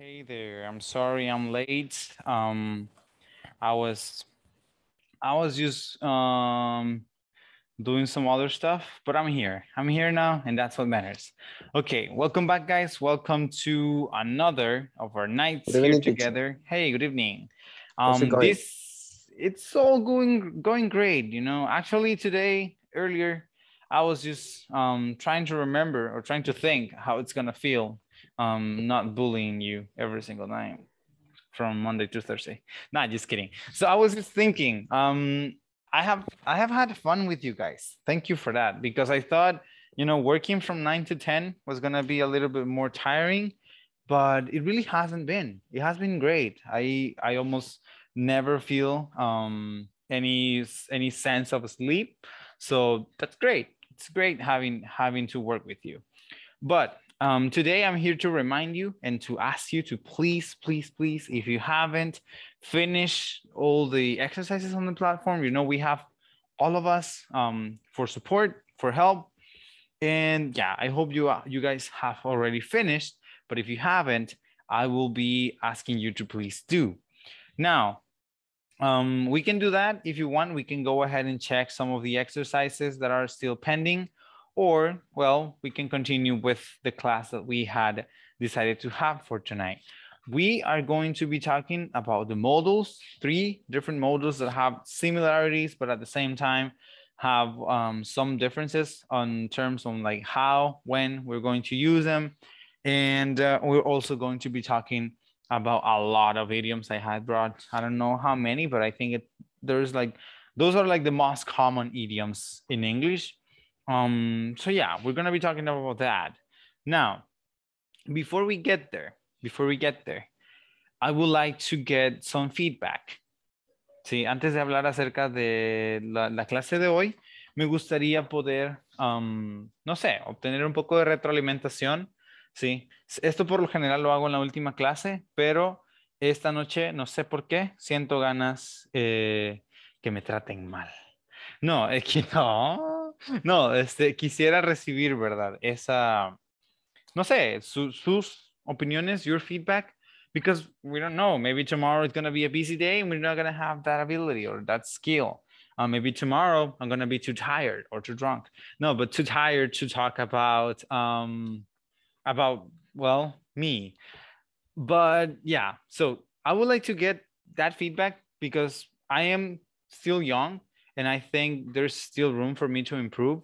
Hey there. I'm sorry I'm late. Um, I was I was just um, doing some other stuff, but I'm here. I'm here now, and that's what matters. Okay, welcome back, guys. Welcome to another of our nights here together. Hey, good evening. Um, it this it's all going going great. You know, actually today earlier, I was just um, trying to remember or trying to think how it's gonna feel um, not bullying you every single night from Monday to Thursday. Not nah, just kidding. So I was just thinking, um, I have I have had fun with you guys. Thank you for that because I thought you know working from nine to ten was gonna be a little bit more tiring, but it really hasn't been. It has been great. I I almost never feel um, any any sense of sleep, so that's great. It's great having having to work with you. But um, today, I'm here to remind you and to ask you to please, please, please, if you haven't finished all the exercises on the platform, you know, we have all of us um, for support, for help. And yeah, I hope you, uh, you guys have already finished, but if you haven't, I will be asking you to please do. Now, um, we can do that if you want. We can go ahead and check some of the exercises that are still pending. Or, well, we can continue with the class that we had decided to have for tonight. We are going to be talking about the models, three different models that have similarities, but at the same time have um, some differences on terms on like how, when we're going to use them. And uh, we're also going to be talking about a lot of idioms I had brought. I don't know how many, but I think it, there's like, those are like the most common idioms in English. Um, so yeah, we're to be talking about that. Now, before we get there, before we get there, I would like to get some feedback. Sí, antes de hablar acerca de la, clase de hoy, me gustaría poder, um, no sé, obtener un poco de retroalimentación. Sí, esto por lo general lo hago en la última clase, pero esta noche, no sé por qué, siento ganas eh, que me traten mal. No, es que no, no, este, quisiera recibir, ¿verdad? Esa, no sé, su, sus opiniones, your feedback, because we don't know. Maybe tomorrow it's going to be a busy day and we're not going to have that ability or that skill. Uh, maybe tomorrow I'm going to be too tired or too drunk. No, but too tired to talk about, um, about, well, me. But yeah, so I would like to get that feedback because I am still young and I think there's still room for me to improve.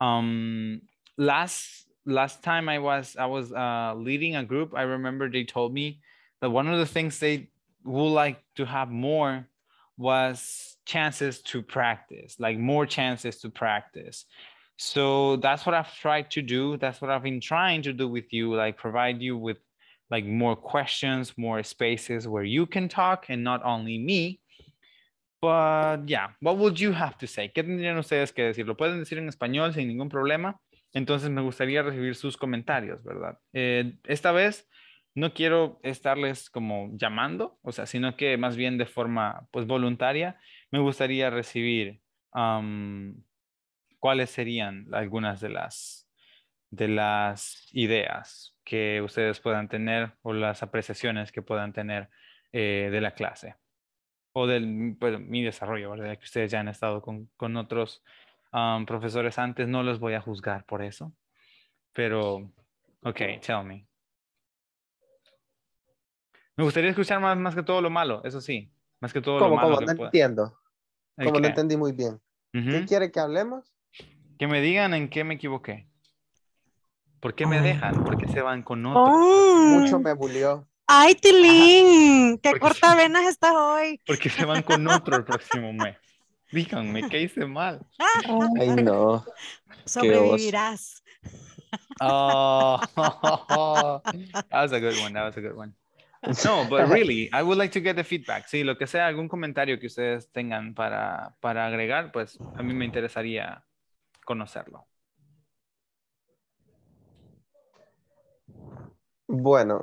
Um, last last time I was I was uh, leading a group, I remember they told me that one of the things they would like to have more was chances to practice, like more chances to practice. So that's what I've tried to do. That's what I've been trying to do with you, like provide you with like more questions, more spaces where you can talk and not only me. But yeah, what would you have to say? ¿Qué tendrían ustedes que decir? Lo pueden decir en español sin ningún problema. Entonces me gustaría recibir sus comentarios, ¿verdad? Eh, esta vez no quiero estarles como llamando, o sea, sino que más bien de forma pues voluntaria me gustaría recibir um, cuáles serían algunas de las de las ideas que ustedes puedan tener o las apreciaciones que puedan tener eh, de la clase o del, pues, mi desarrollo, ¿verdad? Que ustedes ya han estado con, otros profesores antes, no los voy a juzgar por eso. Pero, ok, tell me. Me gustaría escuchar más, más que todo lo malo, eso sí. Más que todo lo malo. Como No entiendo. Como no entendí muy bien. ¿Qué quiere que hablemos? Que me digan en qué me equivoqué. ¿Por qué me dejan? ¿Por qué se van con otro? Mucho me bulió. Ay, Tilín, qué corta venas estás hoy. Porque se van con otro el próximo mes. Díganme, ¿qué hice mal? Ay, no. Sobrevivirás. Oh, oh, that was a good one. That was a good one. No, but really, I would like to get the feedback. Sí, lo que sea, algún comentario que ustedes tengan para, para agregar, pues a mí me interesaría conocerlo. Bueno,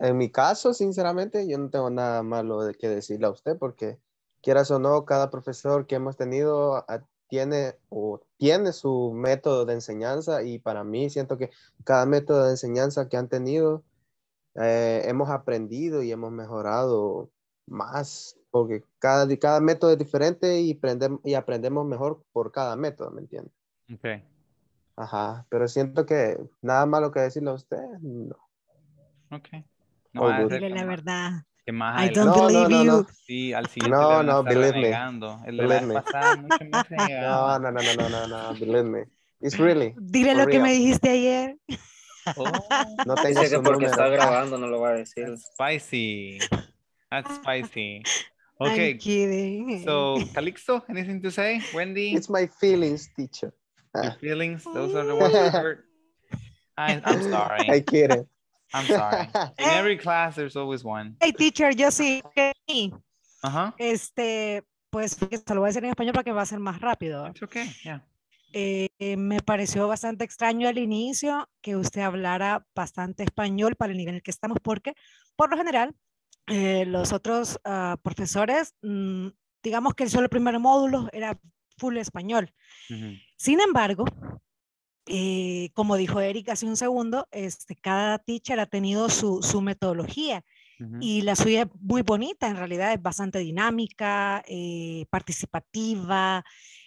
en mi caso, sinceramente, yo no tengo nada malo de que decirle a usted porque quieras o no, cada profesor que hemos tenido ah, tiene o tiene su método de enseñanza y para mí siento que cada método de enseñanza que han tenido eh, hemos aprendido y hemos mejorado más porque cada, cada método es diferente y, y aprendemos mejor por cada método, ¿me entiendes? Ok. Ajá, pero siento que nada malo que decirle a usted, no. Ok. No, oh, dile la verdad. Que más I don't no, believe no, no, you. Sí, al siguiente no, no, believe me. believe pasada, mucho me no, no, no, no, no, no, believe me. It's really. Dile lo real. que me dijiste ayer. Oh. No te dice que porque está grabando no lo va a decir. That's spicy. That's spicy. Okay. I'm kidding. So, Calixto, anything to say? Wendy? It's my feelings, teacher. Your ah. feelings? Those are the ones hurt. I, I'm sorry. I kidding. I'm sorry. In every class there's always one. Hey teacher, yo sí. Uh-huh. Este, pues esto lo voy a decir en español para que va a ser más rápido. okay, eh, me pareció bastante extraño al inicio que usted hablara bastante español para el nivel en el que estamos, porque por lo general eh, los otros ah, profesores, mm, digamos que solo el primer módulo era full español. Mm-hmm. Sin embargo, eh, como dijo Eric hace un segundo, este, cada teacher ha tenido su, su metodología y la suya es muy bonita, en realidad es bastante dinámica, eh, participativa,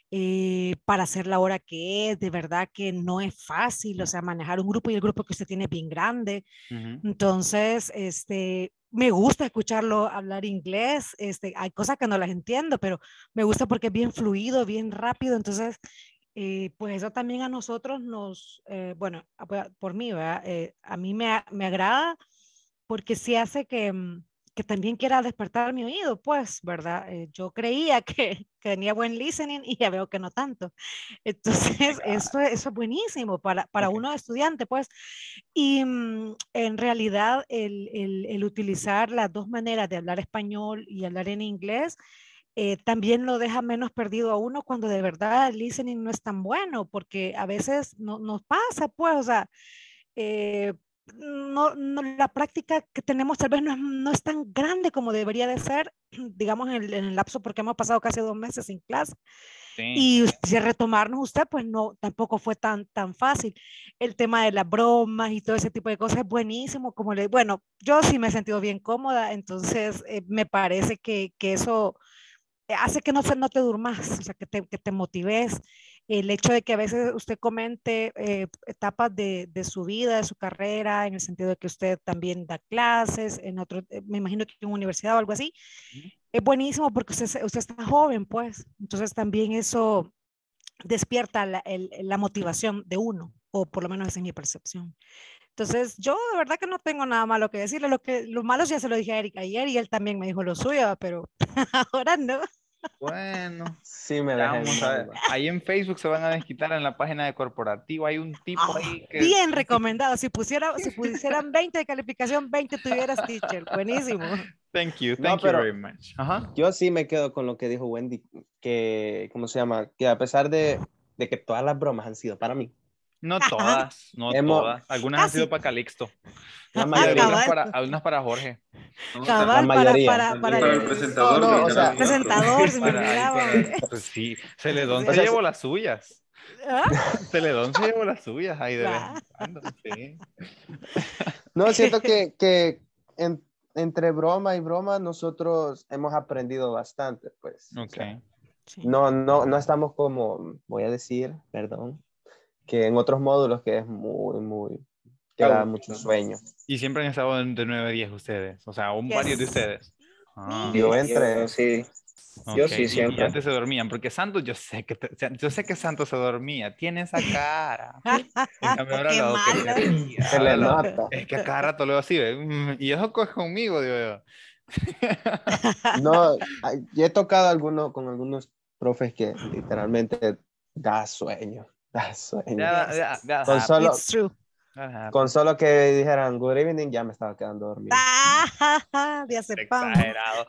eh, para hacer la hora que es, de verdad que no es fácil, o sea, manejar un grupo y el grupo que usted tiene es bien grande. Entonces, este, me gusta escucharlo hablar inglés, este, hay cosas que no las entiendo, pero me gusta porque es bien fluido, bien rápido, entonces eh, pues eso también a nosotros nos, eh, bueno, pues, por mí, ¿verdad? Eh, a mí me, me, agrada porque sí hace que, mm, que, también quiera despertar mi oído, pues, ¿verdad? Eh, yo creía que, tenía buen listening y ya veo que no tanto. Entonces, eso, eso es buenísimo para, para uno estudiante, pues. Y mm, en realidad, el, el, el utilizar las dos maneras de hablar español y hablar en inglés, eh, también lo deja menos perdido a uno cuando de verdad el listening no es tan bueno, porque a veces no, nos pasa, pues, o sea, eh, no, la práctica que tenemos tal vez no es, no es, tan grande como debería de ser, digamos, en el, lapso, porque hemos pasado casi dos meses sin clase. Y si retomarnos usted, pues no, tampoco fue tan, tan fácil. El tema de las bromas y todo ese tipo de cosas es buenísimo. Como le, bueno, yo sí me he sentido bien cómoda, entonces eh, me parece que, que eso eh, hace que no, no te durmas, o sea, que te, que motives. El hecho de que a veces usted comente eh, etapas de, su vida, de su carrera, en el sentido de que usted también da clases, en otro, eh, me imagino que en una universidad o algo así, es buenísimo porque usted, está joven, pues. Entonces también eso despierta la, la motivación de uno, o por lo menos es mi percepción. Entonces, yo de verdad que no tengo nada malo que decirle. Lo, que, los malo ya se lo dije a Erika ayer y él también me dijo lo suyo, pero ahora no. Bueno, sí me vamos Ahí en Facebook se van a desquitar en la página de corporativo. Hay un tipo ah, ahí que... Bien recomendado. Si, pusiera, si pusieran 20 de calificación, 20 tuvieras teacher. Buenísimo. Thank you, thank you very much. Yo sí me quedo con lo que dijo Wendy, que, ¿cómo se llama? Que a pesar de, de que todas las bromas han sido para mí, no todas, no todas. Algunas han sido para Calixto. Algunas para, algunas para Jorge. Para, el, presentador. presentador, se me miraba. Pues sí, le se, se llevó las suyas. ¿Ah? le Celedón se llevó las suyas ahí ah. sí. No, siento que, que entre broma y broma nosotros hemos aprendido bastante, pues. No, no, no estamos como, voy a decir, perdón, que en otros módulos que es muy, muy, que da mucho sueño. Y siempre han estado de 9 a 10 ustedes, o sea, un par varios de ustedes. Ah. Yo entre sí. Yo sí siempre. antes se dormían, porque Santos, yo sé que yo sé que Santos se dormía, tiene esa cara. Qué malo. se le nota. Es que cada rato lo así, mm, y eso coge conmigo, digo yo. no, yo he tocado con algunos profes que literalmente da sueño con, solo, con solo que dijeran good evening, ya me estaba quedando dormido. Ah, Exagerado.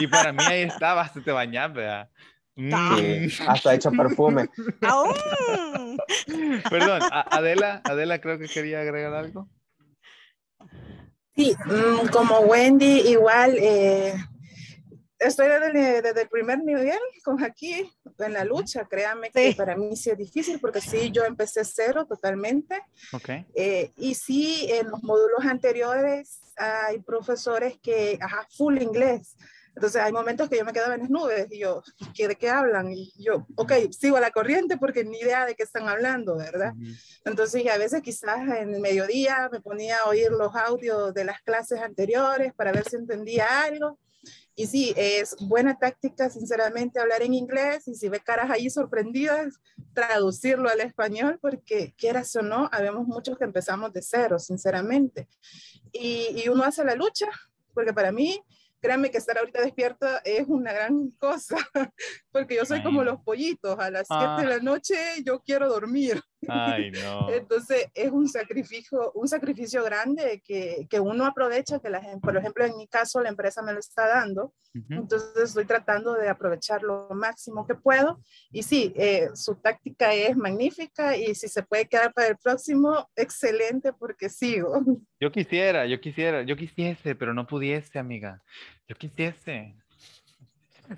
Y para mí ahí estaba Te te ¿verdad? Mm. Ah. hasta hecho perfume. Perdón, Adela, Adela creo que quería agregar algo. Sí, mm, como Wendy, igual eh, estoy desde, desde, el primer nivel con aquí en la lucha, créanme que para mí sí es difícil porque sí, yo empecé cero totalmente. Eh, y sí, en los módulos anteriores hay profesores que, ajá, full inglés. Entonces hay momentos que yo me quedaba en las nubes y yo, quiere ¿de qué hablan? Y yo, ok, sigo a la corriente porque ni idea de qué están hablando, ¿verdad? Entonces a veces quizás en el mediodía me ponía a oír los audios de las clases anteriores para ver si entendía algo y sí, es buena táctica, sinceramente, hablar en inglés y si ve caras ahí sorprendidas, traducirlo al español, porque quieras o no, habemos muchos que empezamos de cero, sinceramente. Y, uno hace la lucha, porque para mí, créanme que estar ahorita despierto es una gran cosa, porque yo soy como los pollitos, a las 7 de ah. la noche yo quiero dormir. Ay, no. Entonces es un sacrificio, un sacrificio grande que, que, uno aprovecha, que la gente, por ejemplo, en mi caso la empresa me lo está dando, entonces estoy tratando de aprovechar lo máximo que puedo. Y sí, eh, su táctica es magnífica y si se puede quedar para el próximo, excelente porque sigo. Yo quisiera, yo quisiera, yo quisiese, pero no pudiese, amiga. Yo quisiese.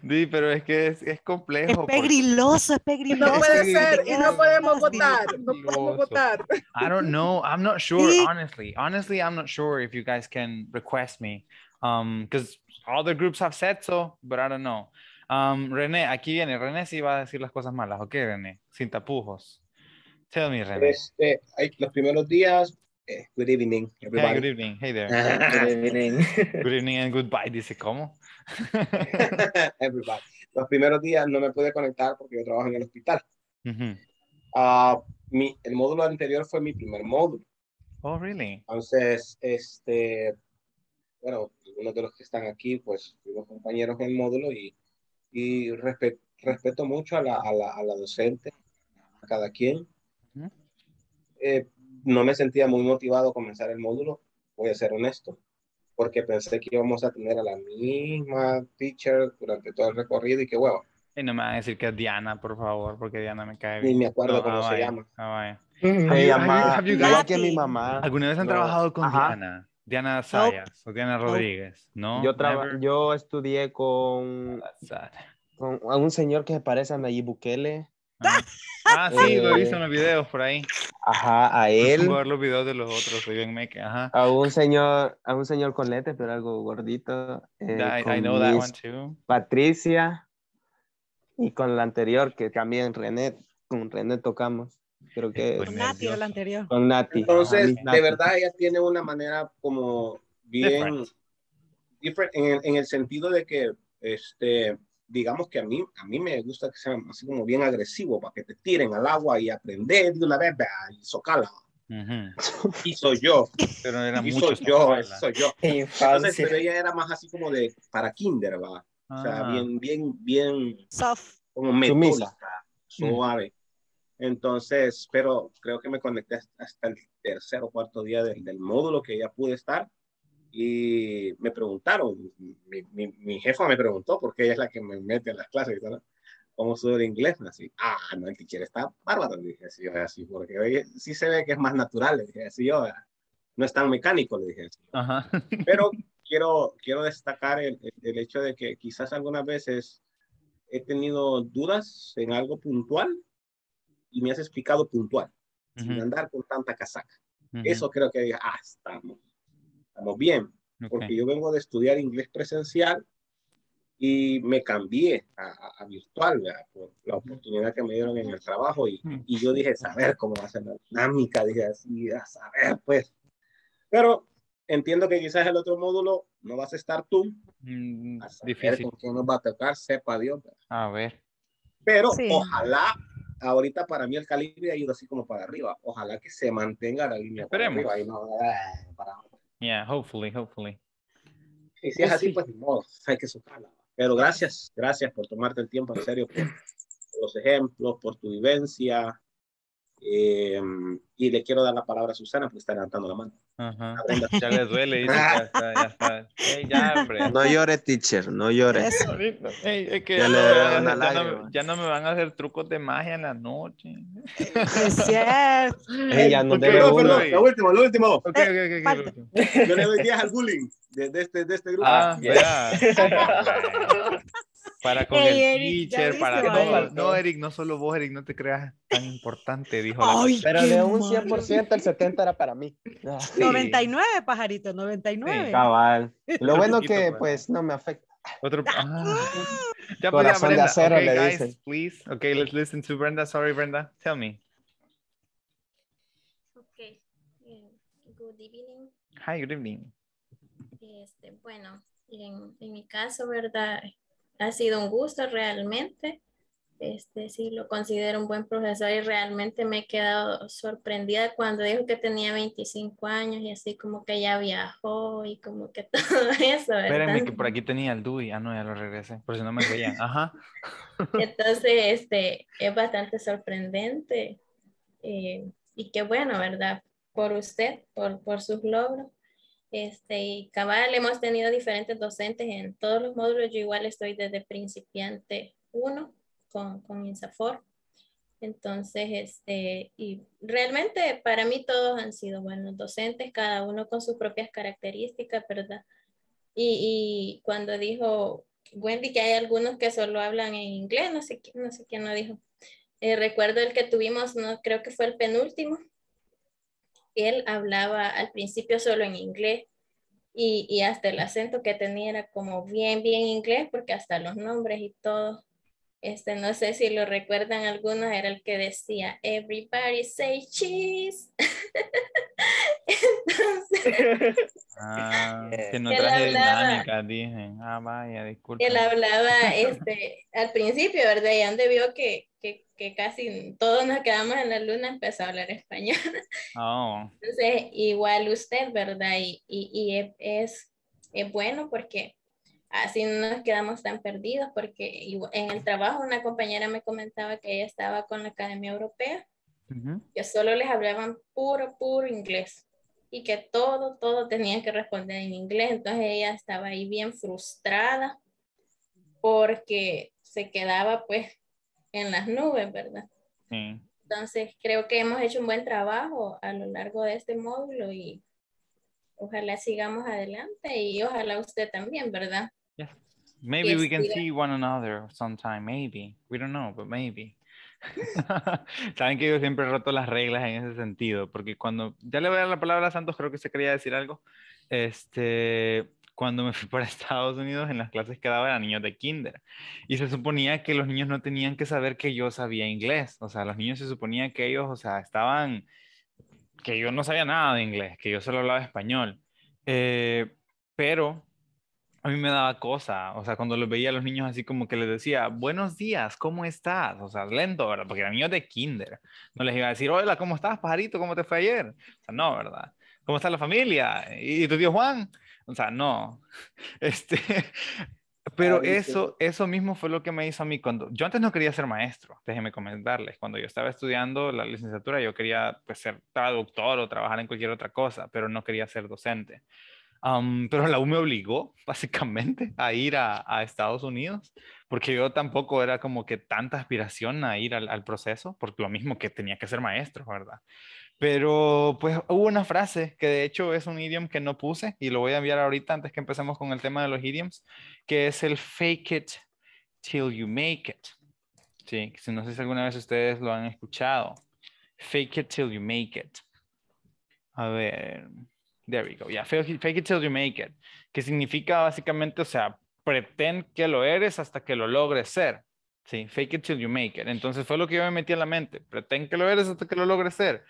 Sí, pero es que es, es complejo. Es pegriloso, es pegriloso. No puede ser, y no podemos votar. No podemos votar. I don't know. I'm not sure, honestly. Honestly, I'm not sure if you guys can request me. Because um, other groups have said so, but I don't know. Um, René, aquí viene. René sí va a decir las cosas malas. ¿Ok, René? Sin tapujos. Tell me, René. Este, los primeros días good evening, everybody. Hey, good evening. Hey there. Ah, good evening. good evening and goodbye, dice, ¿cómo? Everybody. Los primeros días no me pude conectar porque yo trabajo en el hospital. Ah, mi, el módulo anterior fue mi primer módulo. Oh, really? Entonces, este, bueno, uno de los que están aquí, pues, tengo compañeros en el módulo y, y respeto mucho a la, a, la, a la, docente, a cada quien. Eh, no me sentía muy motivado a comenzar el módulo, voy a ser honesto porque pensé que íbamos a tener a la misma teacher durante todo el recorrido y qué huevo. Y no me van a decir que es Diana, por favor, porque Diana me cae bien. Ni me acuerdo cómo se llama. Mm, me llama que mi mamá. ¿Alguna vez han trabajado con Diana? Diana Sayas o Diana Rodríguez, ¿no? Yo, yo estudié con, con un señor que se parece a Nayib Bukele. Ah. ah, sí, lo he visto en los videos por ahí. Ajá, a él. los videos de los otros, ajá. A un señor, a un señor con lentes, pero algo gordito. Eh, I know that one too. Patricia. Y con la anterior, que también René, con René tocamos. Creo que es. Con Nati, la anterior. Con Nati. Entonces, ah, de verdad, ella tiene una manera como bien en, en el sentido de que este digamos que a mí, a mí me gusta que sean así como bien agresivo para que te tiren al agua y aprender de una vez y socala. y soy yo. Pero era y soy yo, soy yo. Entonces, pero ella era más así como de para kinder, va. O sea, ah. bien, bien, bien. Como mm. suave. Entonces, pero creo que me conecté hasta el tercer o cuarto día del módulo que ya pude estar y me preguntaron, mi, mi, jefa me preguntó, porque ella es la que me mete en las clases, como ¿cómo sube el inglés? Así, ah, no, el teacher está bárbaro, le dije así, así, porque sí se ve que es más natural, le dije así, yo, no es tan mecánico, le dije así. Pero quiero, quiero destacar el, el, hecho de que quizás algunas veces he tenido dudas en algo puntual y me has explicado puntual, sin andar con tanta casaca. Eso creo que, ah, estamos bien, porque yo vengo de estudiar inglés presencial y me cambié a, virtual por la oportunidad que me dieron en el trabajo y, y, yo dije, saber cómo va a ser la dinámica, dije así, a ah, saber pues. Pero entiendo que quizás el otro módulo no vas a estar tú. Mm, difícil. Con quién nos va a tocar, sepa Dios. A ver. Pero ojalá, ahorita para mí el calibre ha ido así como para arriba. Ojalá que se mantenga la línea. Esperemos. Eh, para no, Yeah, hopefully, hopefully. Y si es pues así, pues no, hay que superarla. Pero gracias, gracias por tomarte el tiempo en serio, por los ejemplos, por tu vivencia, eh, y le quiero dar la palabra a Susana porque está levantando la mano. Ajá. Ya le duele. ya está, ya ya, No llores, teacher, no llores. es que ya, no, ya, no, me van a hacer trucos de magia en la noche. Es cierto. Hey, ya no okay, perdón, la última, la última. Yo le doy 10 al bullying de, de, este, de este grupo. Ah, yeah. Para con el teacher, para todo. No, Eric, no solo vos, Eric, no te creas tan importante, dijo. Ay, la... Pero de un 100%, el 70% era para mí. 99, ah. pajarito, 99. cabal. Lo bueno que, pues. pues, no me afecta. Otro. Ah. ah. Ya podía Brenda. Acero, okay, guys, dice. ok, Okay, let's listen to Brenda. Sorry, Brenda. Tell me. Okay. Eh, good evening. Hi, good evening. Este, bueno, en mi caso, ¿verdad? ha sido un gusto realmente. Este, sí, lo considero un buen profesor y realmente me he quedado sorprendida cuando dijo que tenía 25 años y así como que ya viajó y como que todo eso. Espérenme que por aquí tenía el DUI, ah no, ya lo regresé, por si no me veían, ajá. Entonces, este, es bastante sorprendente eh, y qué bueno, ¿verdad? Por usted, por, por sus logros este, y cabal, hemos tenido diferentes docentes en todos los módulos. Yo igual estoy desde principiante 1 con, con INSAFOR. Entonces, este, y realmente para mí todos han sido buenos docentes, cada uno con sus propias características, ¿verdad? Y, cuando dijo Wendy que hay algunos que solo hablan en inglés, no sé, no sé quién lo dijo. Eh, recuerdo el que tuvimos, no creo que fue el penúltimo, él hablaba al principio solo en inglés y, hasta el acento que tenía era como bien, bien inglés, porque hasta los nombres y todo, este, no sé si lo recuerdan algunos, era el que decía, everybody say cheese. Entonces, ah, que no traje dinámica, dije, ah, vaya, disculpe. Él hablaba este, al principio, ¿verdad? Y han vio que, que, que, casi todos nos quedamos en la luna, empezó a hablar español. Oh. Entonces, igual usted, ¿verdad? Y, y, es, es bueno porque así no nos quedamos tan perdidos, porque en el trabajo una compañera me comentaba que ella estaba con la Academia Europea, uh que solo les hablaban puro, puro inglés y que todo, todo tenía que responder en inglés. Entonces ella estaba ahí bien frustrada porque se quedaba pues en las nubes, ¿verdad? Sí. Entonces, creo que hemos hecho un buen trabajo a lo largo de este módulo y ojalá sigamos adelante y ojalá usted también, ¿verdad? Yeah. Maybe we can see one another sometime, maybe. We don't know, but maybe. Saben que yo siempre roto las reglas en ese sentido, porque cuando ya le voy a dar la palabra a Santos, creo que se quería decir algo. Este, cuando me fui para Estados Unidos, en las clases que daba eran niños de kinder. Y se suponía que los niños no tenían que saber que yo sabía inglés. O sea, los niños se suponía que ellos, o sea, estaban, que yo no sabía nada de inglés, que yo solo hablaba español. Eh, pero a mí me daba cosa, o sea, cuando los veía a los niños así como que les decía, buenos días, ¿cómo estás? O sea, lento, ¿verdad? Porque eran niños de kinder. No les iba a decir, hola, ¿cómo estás, pajarito? ¿Cómo te fue ayer? O sea, no, ¿verdad? ¿Cómo está la familia? ¿Y tu tío Juan? O sea, no. Este, pero eso, eso mismo fue lo que me hizo a mí cuando yo antes no quería ser maestro, déjenme comentarles, cuando yo estaba estudiando la licenciatura yo quería pues, ser traductor o trabajar en cualquier otra cosa, pero no quería ser docente. pero la U me obligó básicamente a ir a, Estados Unidos, porque yo tampoco era como que tanta aspiración a ir al, al proceso, porque lo mismo que tenía que ser maestro, ¿verdad? Pero pues hubo una frase que de hecho es un idiom que no puse y lo voy a enviar ahorita antes que empecemos con el tema de los idioms, que es el fake it till you make it. Sí, no sé si alguna vez ustedes lo han escuchado. Fake it till you make it. A ver, there we go. Yeah, fake it, till you make it. Que significa básicamente, o sea, pretén que lo eres hasta que lo logres ser. Sí, fake it till you make it. Entonces fue lo que yo me metí en la mente. Pretén que lo eres hasta que lo logres ser.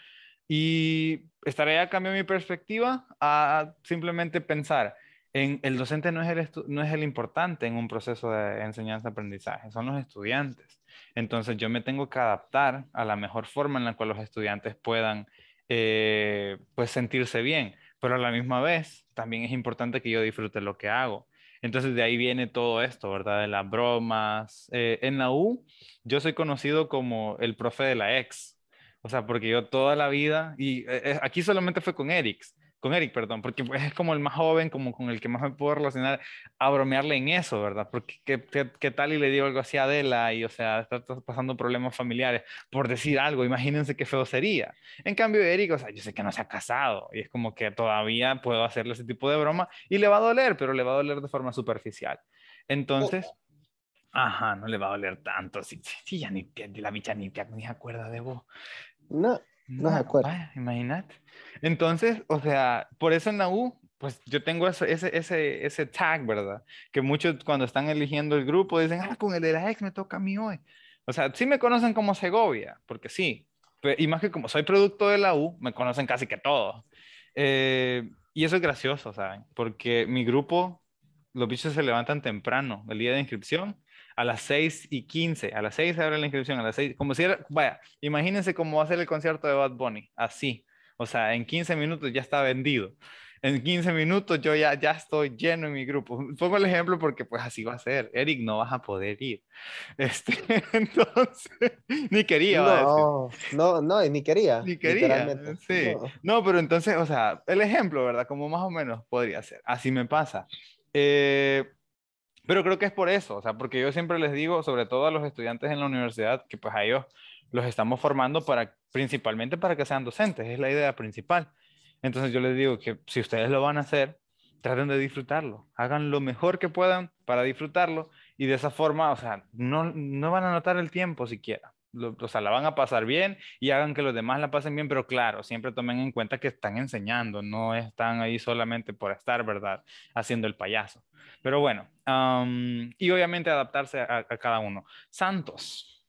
Y estaría cambiando mi perspectiva a simplemente pensar en el docente no es el, no es el importante en un proceso de enseñanza-aprendizaje, son los estudiantes. Entonces yo me tengo que adaptar a la mejor forma en la cual los estudiantes puedan eh, pues sentirse bien, pero a la misma vez también es importante que yo disfrute lo que hago. Entonces de ahí viene todo esto, ¿verdad? De las bromas. Eh, en la U yo soy conocido como el profe de la ex, o sea, porque yo toda la vida, y eh, eh, aquí solamente fue con Eric, con Eric, perdón, porque es como el más joven, como con el que más me puedo relacionar, a bromearle en eso, ¿verdad? Porque qué, tal y le digo algo así a Adela y, o sea, está, pasando problemas familiares por decir algo, imagínense qué feo sería. En cambio, Eric, o sea, yo sé que no se ha casado y es como que todavía puedo hacerle ese tipo de broma y le va a doler, pero le va a doler de forma superficial. Oh. Entonces... Ajá, no le va a doler tanto. Sí, ya ni la bicha ni, ni acuerda de vos. No, no, se acuerda. Imagínate. Entonces, o sea, por eso en la U, pues yo tengo ese, ese, ese, tag, ¿verdad? Que muchos cuando están eligiendo el grupo dicen, ah, con el de la ex me toca a mí hoy. O sea, sí me conocen como Segovia, porque sí. Y más que como soy producto de la U, me conocen casi que todos. Eh, y eso es gracioso, ¿saben? Porque mi grupo, los bichos se levantan temprano, el día de inscripción a las 6 y 15, a las 6 se abre la inscripción, a las 6, como si era, vaya, imagínense cómo va a ser el concierto de Bad Bunny, así, o sea, en 15 minutos ya está vendido, en 15 minutos yo ya, ya estoy lleno en mi grupo, pongo el ejemplo porque pues así va a ser, Eric, no vas a poder ir, este, entonces, ni quería. No, no, no, ni quería. Ni quería, sí, no. no, pero entonces, o sea, el ejemplo, ¿verdad? Como más o menos podría ser, así me pasa. Eh, pero creo que es por eso, o sea, porque yo siempre les digo, sobre todo a los estudiantes en la universidad, que pues a ellos los estamos formando para, principalmente para que sean docentes, es la idea principal. Entonces yo les digo que si ustedes lo van a hacer, traten de disfrutarlo, hagan lo mejor que puedan para disfrutarlo y de esa forma, o sea, no, no van a notar el tiempo siquiera o sea, la van a pasar bien y hagan que los demás la pasen bien, pero claro, siempre tomen en cuenta que están enseñando, no están ahí solamente por estar, ¿verdad? Haciendo el payaso. Pero bueno, y obviamente adaptarse a, cada uno. Santos.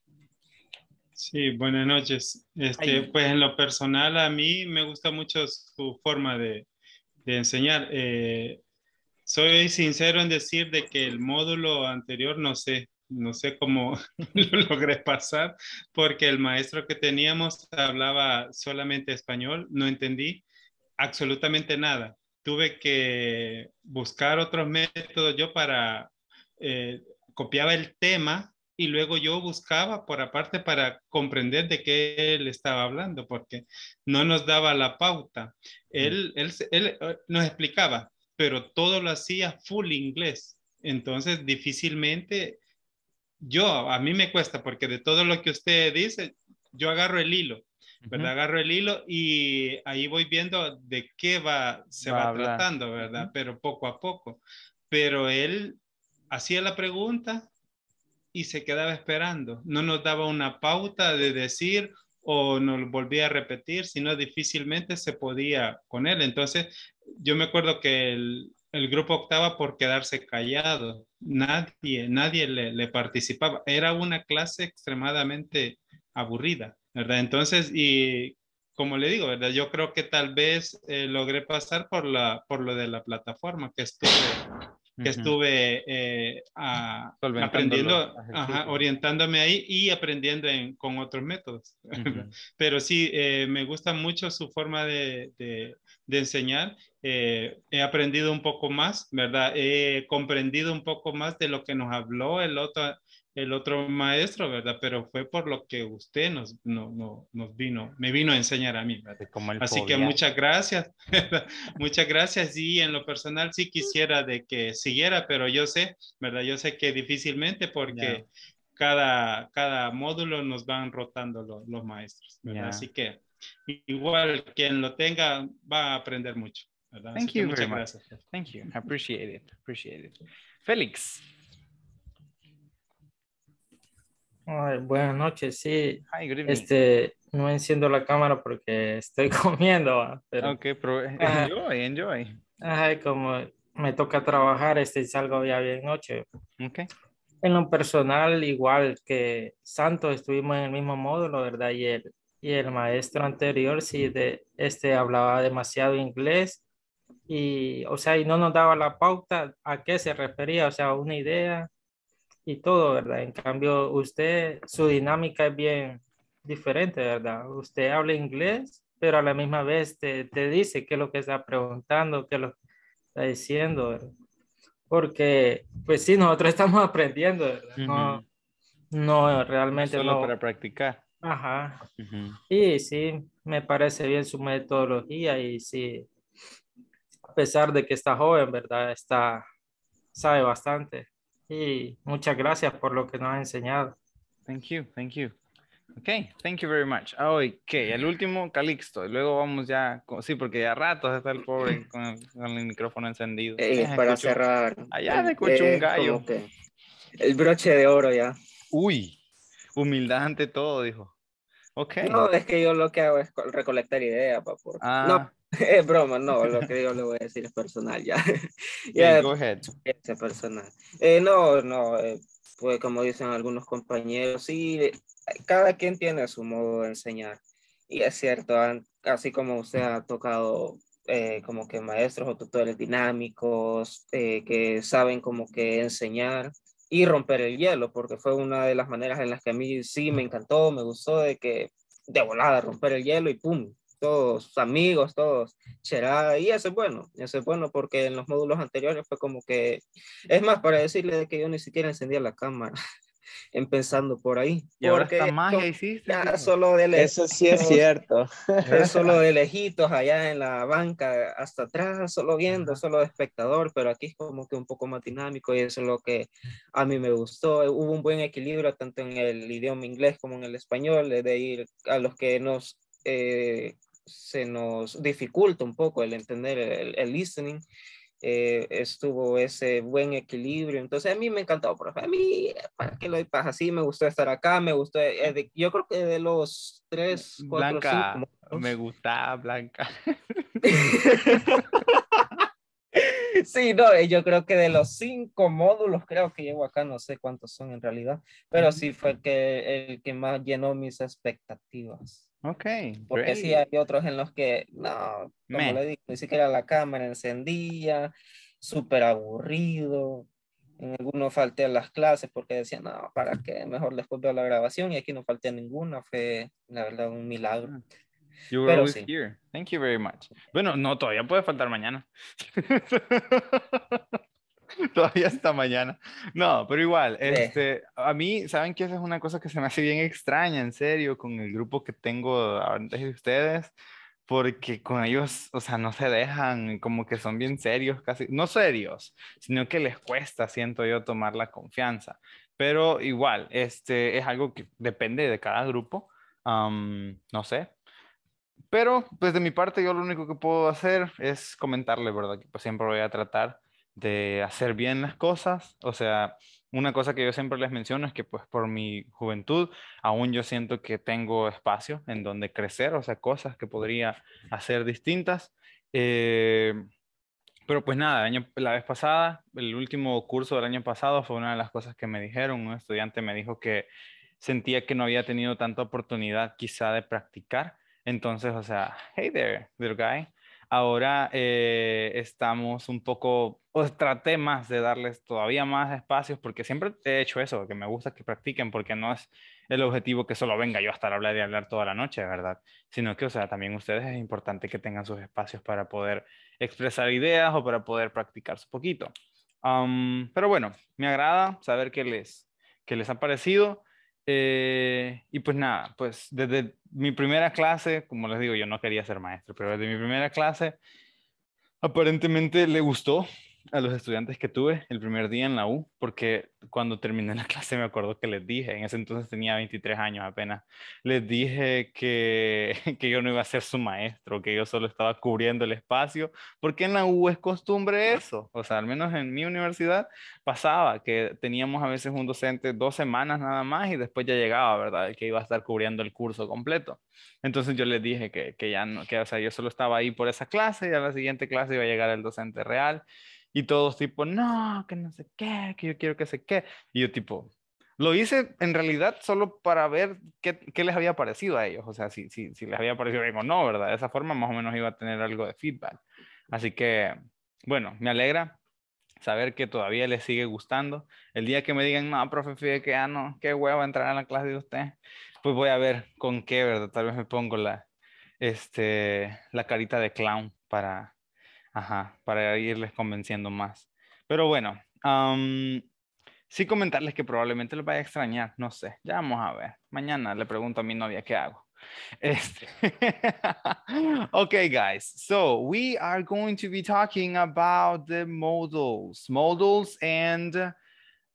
Sí, buenas noches. Este, pues en lo personal, a mí me gusta mucho su forma de, enseñar. Eh, soy sincero en decir de que el módulo anterior, no sé, no sé cómo lo logré pasar, porque el maestro que teníamos hablaba solamente español, no entendí absolutamente nada. Tuve que buscar otros métodos yo para, eh, copiaba el tema y luego yo buscaba por aparte para comprender de qué él estaba hablando, porque no nos daba la pauta. él eh, nos explicaba, pero todo lo hacía full inglés. Entonces, difícilmente yo, a mí me cuesta, porque de todo lo que usted dice, yo agarro el hilo, ¿verdad? Agarro el hilo y ahí voy viendo de qué va, se va, tratando, ¿verdad? Pero poco a poco. Pero él hacía la pregunta y se quedaba esperando. No nos daba una pauta de decir o nos volvía a repetir, sino difícilmente se podía con él. Entonces, yo me acuerdo que el, el grupo optaba por quedarse callado. Nadie, nadie le, participaba. Era una clase extremadamente aburrida, ¿verdad? Entonces, y como le digo, ¿verdad? Yo creo que tal vez eh, logré pasar por, la, por lo de la plataforma que estuve que estuve eh, aprendiendo, orientándome ahí y aprendiendo con otros métodos. Pero sí, eh, me gusta mucho su forma de, enseñar. Eh, he aprendido un poco más, ¿verdad? He comprendido un poco más de lo que nos habló el otro el otro maestro, ¿verdad? Pero fue por lo que usted nos, no, nos vino, me vino a enseñar a mí, Así que muchas gracias, muchas gracias y en lo personal sí quisiera de que siguiera, pero yo sé, ¿verdad? Yo sé que difícilmente porque cada, cada módulo nos van rotando los maestros, ¿verdad? Así que igual quien lo tenga va a aprender mucho. ¿verdad? Thank you very much. Gracias. Thank you. Appreciate it. Appreciate it. Félix. buenas noches, sí. Este, no enciendo la cámara porque estoy comiendo. Pero, ok, pero eh, ah, enjoy, enjoy. Ay, como me toca trabajar, este salgo ya bien noche. En lo personal, igual que Santos, estuvimos en el mismo módulo, ¿verdad? Y el, y el maestro anterior, sí, de, este hablaba demasiado inglés y, o sea, y no nos daba la pauta a qué se refería, o sea, una idea y todo, ¿verdad? En cambio, usted, su dinámica es bien diferente, ¿verdad? Usted habla inglés, pero a la misma vez te, te dice qué es lo que está preguntando, qué es lo que está diciendo, ¿verdad? Porque, pues sí, nosotros estamos aprendiendo, ¿verdad? no, no, realmente Solo para practicar. Ajá. Y sí, me parece bien su metodología y sí, a pesar de que está joven, ¿verdad? Está, sabe bastante. Y muchas gracias por lo que nos ha enseñado. Thank you, thank you. Ok, thank you very much. Ah, ok, el último, Calixto. Luego vamos ya, sí, porque ya ratos está el pobre con el, micrófono encendido. Eh, para cerrar. Allá se escucha un gallo. El broche de oro ya. Uy, humildad ante todo, dijo. Ok. No, es que yo lo que hago es recolectar ideas, papá. Ah. Es broma, no, lo que yo le voy a decir es personal ya. go ahead. Es personal. Eh, no, no, eh, pues como dicen algunos compañeros, sí, cada quien tiene su modo de enseñar. Y es cierto, así como usted ha tocado eh, como que maestros o tutores dinámicos que saben como que enseñar y romper el hielo, porque fue una de las maneras en las que a mí sí me encantó, me gustó de que de volada romper el hielo y pum, todos sus amigos, todos, será, y eso es bueno, eso es bueno porque en los módulos anteriores fue como que, es más, para decirle que yo ni siquiera encendía la cámara, empezando por ahí. Y porque ahora más hiciste. solo eso sí es cierto. Es solo de lejitos, allá en la banca, hasta atrás, solo viendo, solo de espectador, pero aquí es como que un poco más dinámico y eso es lo que a mí me gustó. Hubo un buen equilibrio tanto en el idioma inglés como en el español, de ir a los que nos eh, se nos dificulta un poco el entender el, listening. Eh, estuvo ese buen equilibrio. Entonces a mí me encantó, profe. A mí, ¿para qué lo hay así me gustó estar acá, me gustó. Eh, yo creo que de los tres, Blanca, me gustaba Blanca. sí, no, eh, yo creo que de los cinco módulos, creo que llevo acá, no sé cuántos son en realidad, pero sí fue que el que más llenó mis expectativas. Ok. Porque sí hay otros en los que, no, como le digo, ni siquiera la cámara encendía, súper aburrido. En algunos falté a las clases porque decían, no, ¿para qué? Mejor después veo la grabación y aquí no falté ninguna. Fue, la verdad, un milagro. Ah, you were here. Thank you very much. Bueno, no, todavía puede faltar mañana. todavía hasta mañana. No, pero igual, este, a mí, ¿saben que Esa es una cosa que se me hace bien extraña, en serio, con el grupo que tengo antes de ustedes, porque con ellos, o sea, no se dejan, como que son bien serios, casi, no serios, sino que les cuesta, siento yo, tomar la confianza. Pero igual, este, es algo que depende de cada grupo. no sé, pero, pues de mi parte, yo lo único que puedo hacer es comentarle, ¿verdad? Que pues, siempre voy a tratar de hacer bien las cosas. O sea, una cosa que yo siempre les menciono es que pues por mi juventud aún yo siento que tengo espacio en donde crecer, o sea, cosas que podría hacer distintas. Eh, pero pues nada, la vez pasada, el último curso del año pasado fue una de las cosas que me dijeron, un estudiante me dijo que sentía que no había tenido tanta oportunidad quizá de practicar. Entonces, o sea, hey there, little guy. Ahora eh, estamos un poco, o pues, traté más de darles todavía más espacios, porque siempre he hecho eso, que me gusta que practiquen, porque no es el objetivo que solo venga yo a estar a hablar hablar toda la noche, ¿verdad? Sino que, o sea, también ustedes es importante que tengan sus espacios para poder expresar ideas o para poder practicar su poquito. pero bueno, me agrada saber qué les, qué les ha parecido. Eh, y pues nada, pues desde mi primera clase, como les digo, yo no quería ser maestro, pero desde mi primera clase aparentemente le gustó a los estudiantes que tuve el primer día en la U, porque cuando terminé la clase me acuerdo que les dije, en ese entonces tenía 23 años apenas, les dije que, que yo no iba a ser su maestro, que yo solo estaba cubriendo el espacio, porque en la U es costumbre eso, o sea, al menos en mi universidad pasaba que teníamos a veces un docente dos semanas nada más y después ya llegaba, ¿verdad? Que iba a estar cubriendo el curso completo. Entonces yo les dije que, que ya no, que o sea, yo solo estaba ahí por esa clase y a la siguiente clase iba a llegar el docente real y todos tipo, no, que no sé qué, que yo quiero que sé qué. Y yo tipo, lo hice en realidad solo para ver qué, qué les había parecido a ellos. O sea, si, si, si les había parecido bien o no, ¿verdad? De esa forma más o menos iba a tener algo de feedback. Así que, bueno, me alegra saber que todavía les sigue gustando. El día que me digan, no, profe, fíjate que, ah, no, qué hueva entrar a la clase de usted, pues voy a ver con qué, ¿verdad? Tal vez me pongo la, este, la carita de clown para, Ajá, para irles convenciendo más. Pero bueno, sí comentarles que probablemente les vaya a extrañar, no sé, ya vamos a ver. Mañana le pregunto a mi novia qué hago. Este. okay, guys, so we are going to be talking about the modals, modals and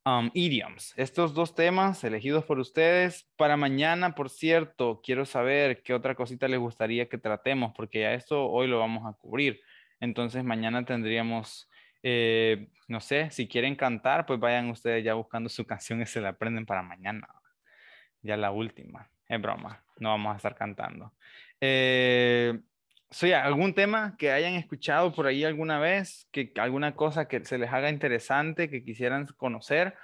um, idioms. Estos dos temas elegidos por ustedes. Para mañana, por cierto, quiero saber qué otra cosita les gustaría que tratemos, porque ya esto hoy lo vamos a cubrir. Entonces mañana tendríamos, eh, no sé, si quieren cantar, pues vayan ustedes ya buscando su canción y se la aprenden para mañana. Ya la última. Es broma, no vamos a estar cantando. Eh, soy algún tema que hayan escuchado por ahí alguna vez, que alguna cosa que se les haga interesante, que quisieran conocer,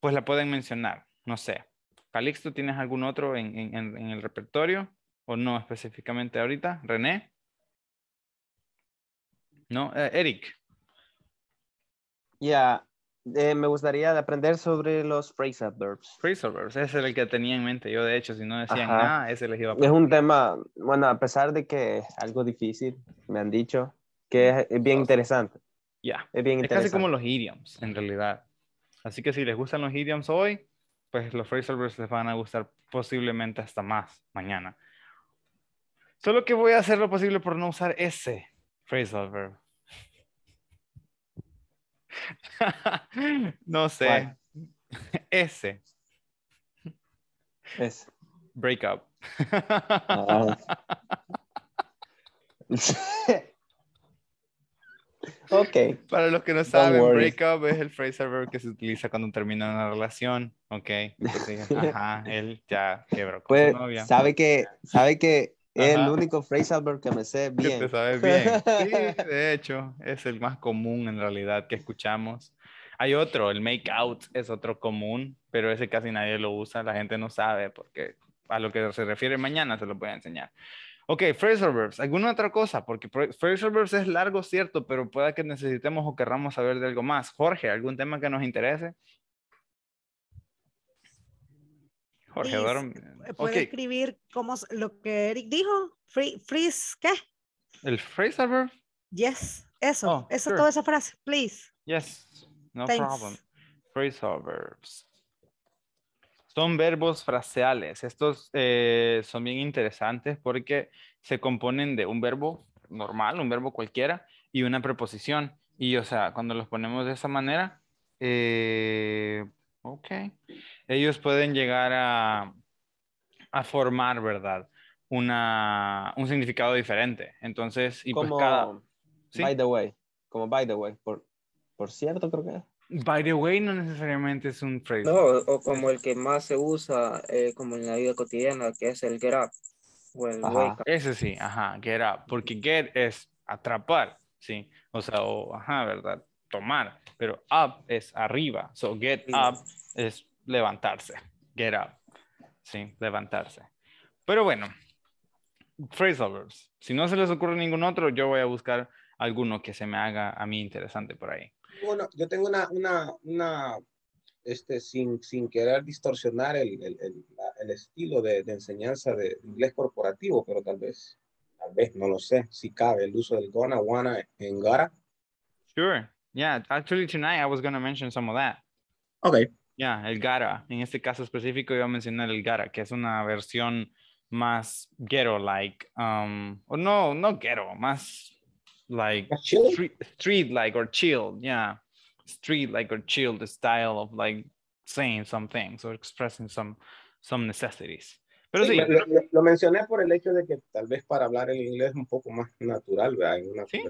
pues la pueden mencionar. No sé. Calixto, ¿tienes algún otro en el repertorio? ¿O no específicamente ahorita? René. ¿no? Eh, Eric. Ya, eh, me gustaría aprender sobre los phrasal verbs. Phrasal verbs, ese es el que tenía en mente yo, de hecho, si no decían ese les iba a Es un tema, bueno, a pesar de que es algo difícil, me han dicho, que es, bien interesante. Ya, es bien interesante. es casi como los idioms, en realidad. Así que si les gustan los idioms hoy, pues los phrasal verbs les van a gustar posiblemente hasta más mañana. Solo que voy a hacer lo posible por no usar ese phrasal verb. no sé. Ese. Es break up. Ah. ok. Para los que no saben, break up es el phrase verb que se utiliza cuando termina una relación. Ok. ajá, él ya quebró con su pues, novia. Sabe que, sabe que es el único verb que me sé bien. Sí, de hecho, es el más común en realidad que escuchamos. Hay otro, el make out es otro común, pero ese casi nadie lo usa, la gente no sabe porque a lo que se refiere mañana se lo voy a enseñar. Ok, phrasal verbs, ¿alguna otra cosa? Porque phrasal verbs es largo, cierto, pero pueda que necesitemos o querramos saber de algo más. Jorge, ¿algún tema que nos interese? Eh, puede escribir como lo que Eric dijo. Free, freeze, ¿qué? ¿El phrasal verb? Yes, eso. Oh, eso, toda esa frase. Please. Yes, no problem. Phrasal verbs. Son verbos fraseales. Estos eh, son bien interesantes porque se componen de un verbo normal, un verbo cualquiera, y una preposición. Y, o sea, cuando los ponemos de esa manera, eh, Ok. Ellos pueden llegar a, formar, ¿verdad? Una, un significado diferente. Entonces, y por pues cada... By the way, como by the way, por, cierto creo que By the way no necesariamente es un phrase. No, o como el que más se usa eh, como en la vida cotidiana, que es el get up. Ese sí, ajá, get up. Porque get es atrapar, ¿sí? O sea, o, ajá, ¿verdad? tomar, pero up es arriba. So get up es levantarse. Get up. Sí, levantarse. Pero bueno, phrasal verbs. Si no se les ocurre ningún otro, yo voy a buscar alguno que se me haga a mí interesante por ahí. Bueno, yo tengo una, una, una este, sin, sin querer distorsionar el, el, el, el estilo de, de, enseñanza de inglés corporativo, pero tal vez, tal vez, no lo sé, si cabe el uso del gonna, wanna en gara. Sure. Yeah, actually tonight I was going to mention some of that. Okay. Yeah, el Gara. En este caso específico iba a mencionar el Gara, que es una versión más ghetto, like, um, or no, no ghetto, más like street, street like or chilled, yeah, street like or chilled style of like saying some things or expressing some some necessities. Pero sí. Lo, mencioné por el hecho de que tal vez para hablar el inglés es un poco más natural, ¿verdad? ¿Sí?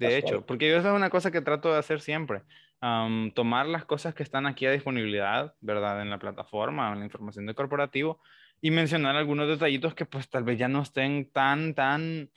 de hecho, porque yo esa es una cosa que trato de hacer siempre. tomar las cosas que están aquí a disponibilidad, ¿verdad? En la plataforma, en la información de corporativo, y mencionar algunos detallitos que pues tal vez ya no estén tan, tan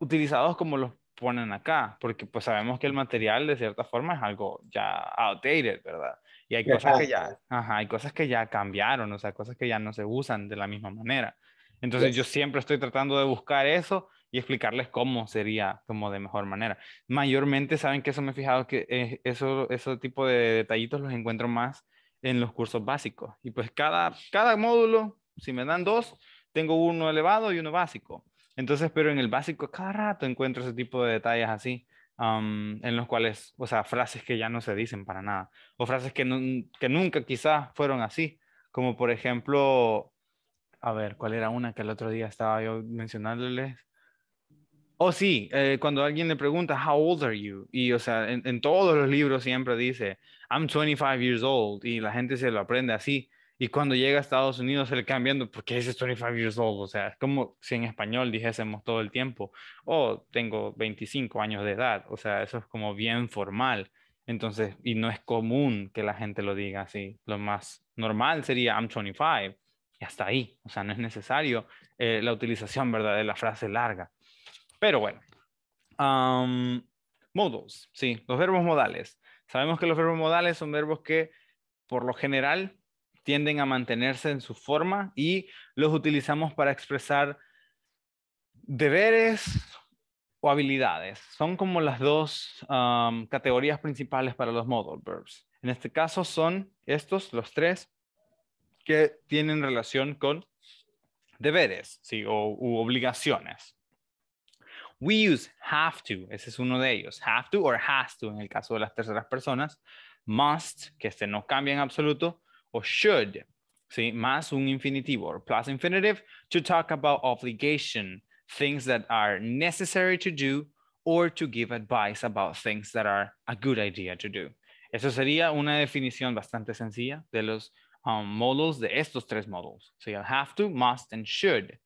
utilizados como los ponen acá, porque pues sabemos que el material de cierta forma es algo ya outdated, ¿verdad? Y hay cosas que ya, hay cosas que ya cambiaron, o sea, cosas que ya no se usan de la misma manera. Entonces pues yo siempre estoy tratando de buscar eso y explicarles cómo sería como de mejor manera. Mayormente saben que eso me he fijado que eh, eso ese tipo de detallitos los encuentro más en los cursos básicos. Y pues cada cada módulo, si me dan dos, tengo uno elevado y uno básico. Entonces, pero en el básico cada rato encuentro ese tipo de detalles así en los cuales, o sea, frases que ya no se dicen para nada, o frases que, nunca quizá fueron así, como por ejemplo, a ver, ¿cuál era una que el otro día estaba yo mencionándoles? Oh, sí, eh, cuando alguien le pregunta, How old are you? Y, o sea, en, en, todos los libros siempre dice, I'm 25 years old, y la gente se lo aprende así. Y cuando llega a Estados Unidos él cambiando porque es 25 years old, o sea, es como si en español dijésemos todo el tiempo, o oh, tengo 25 años de edad, o sea, eso es como bien formal. Entonces, y no es común que la gente lo diga así. Lo más normal sería I'm 25 y hasta ahí, o sea, no es necesario eh, la utilización, ¿verdad?, de la frase larga. Pero bueno, modos modals, sí, los verbos modales. Sabemos que los verbos modales son verbos que por lo general tienden a mantenerse en su forma y los utilizamos para expresar deberes o habilidades. Son como las dos um, categorías principales para los modal verbs. En este caso son estos, los tres, que tienen relación con deberes o u obligaciones. We use have to, ese es uno de ellos. Have to or has to en el caso de las terceras personas. Must, que este no cambia en absoluto. or should, see, más un infinitivo or plus infinitive to talk about obligation, things that are necessary to do or to give advice about things that are a good idea to do. Eso sería una definición bastante sencilla de los um, de estos tres modelos. So you have to, must, and should.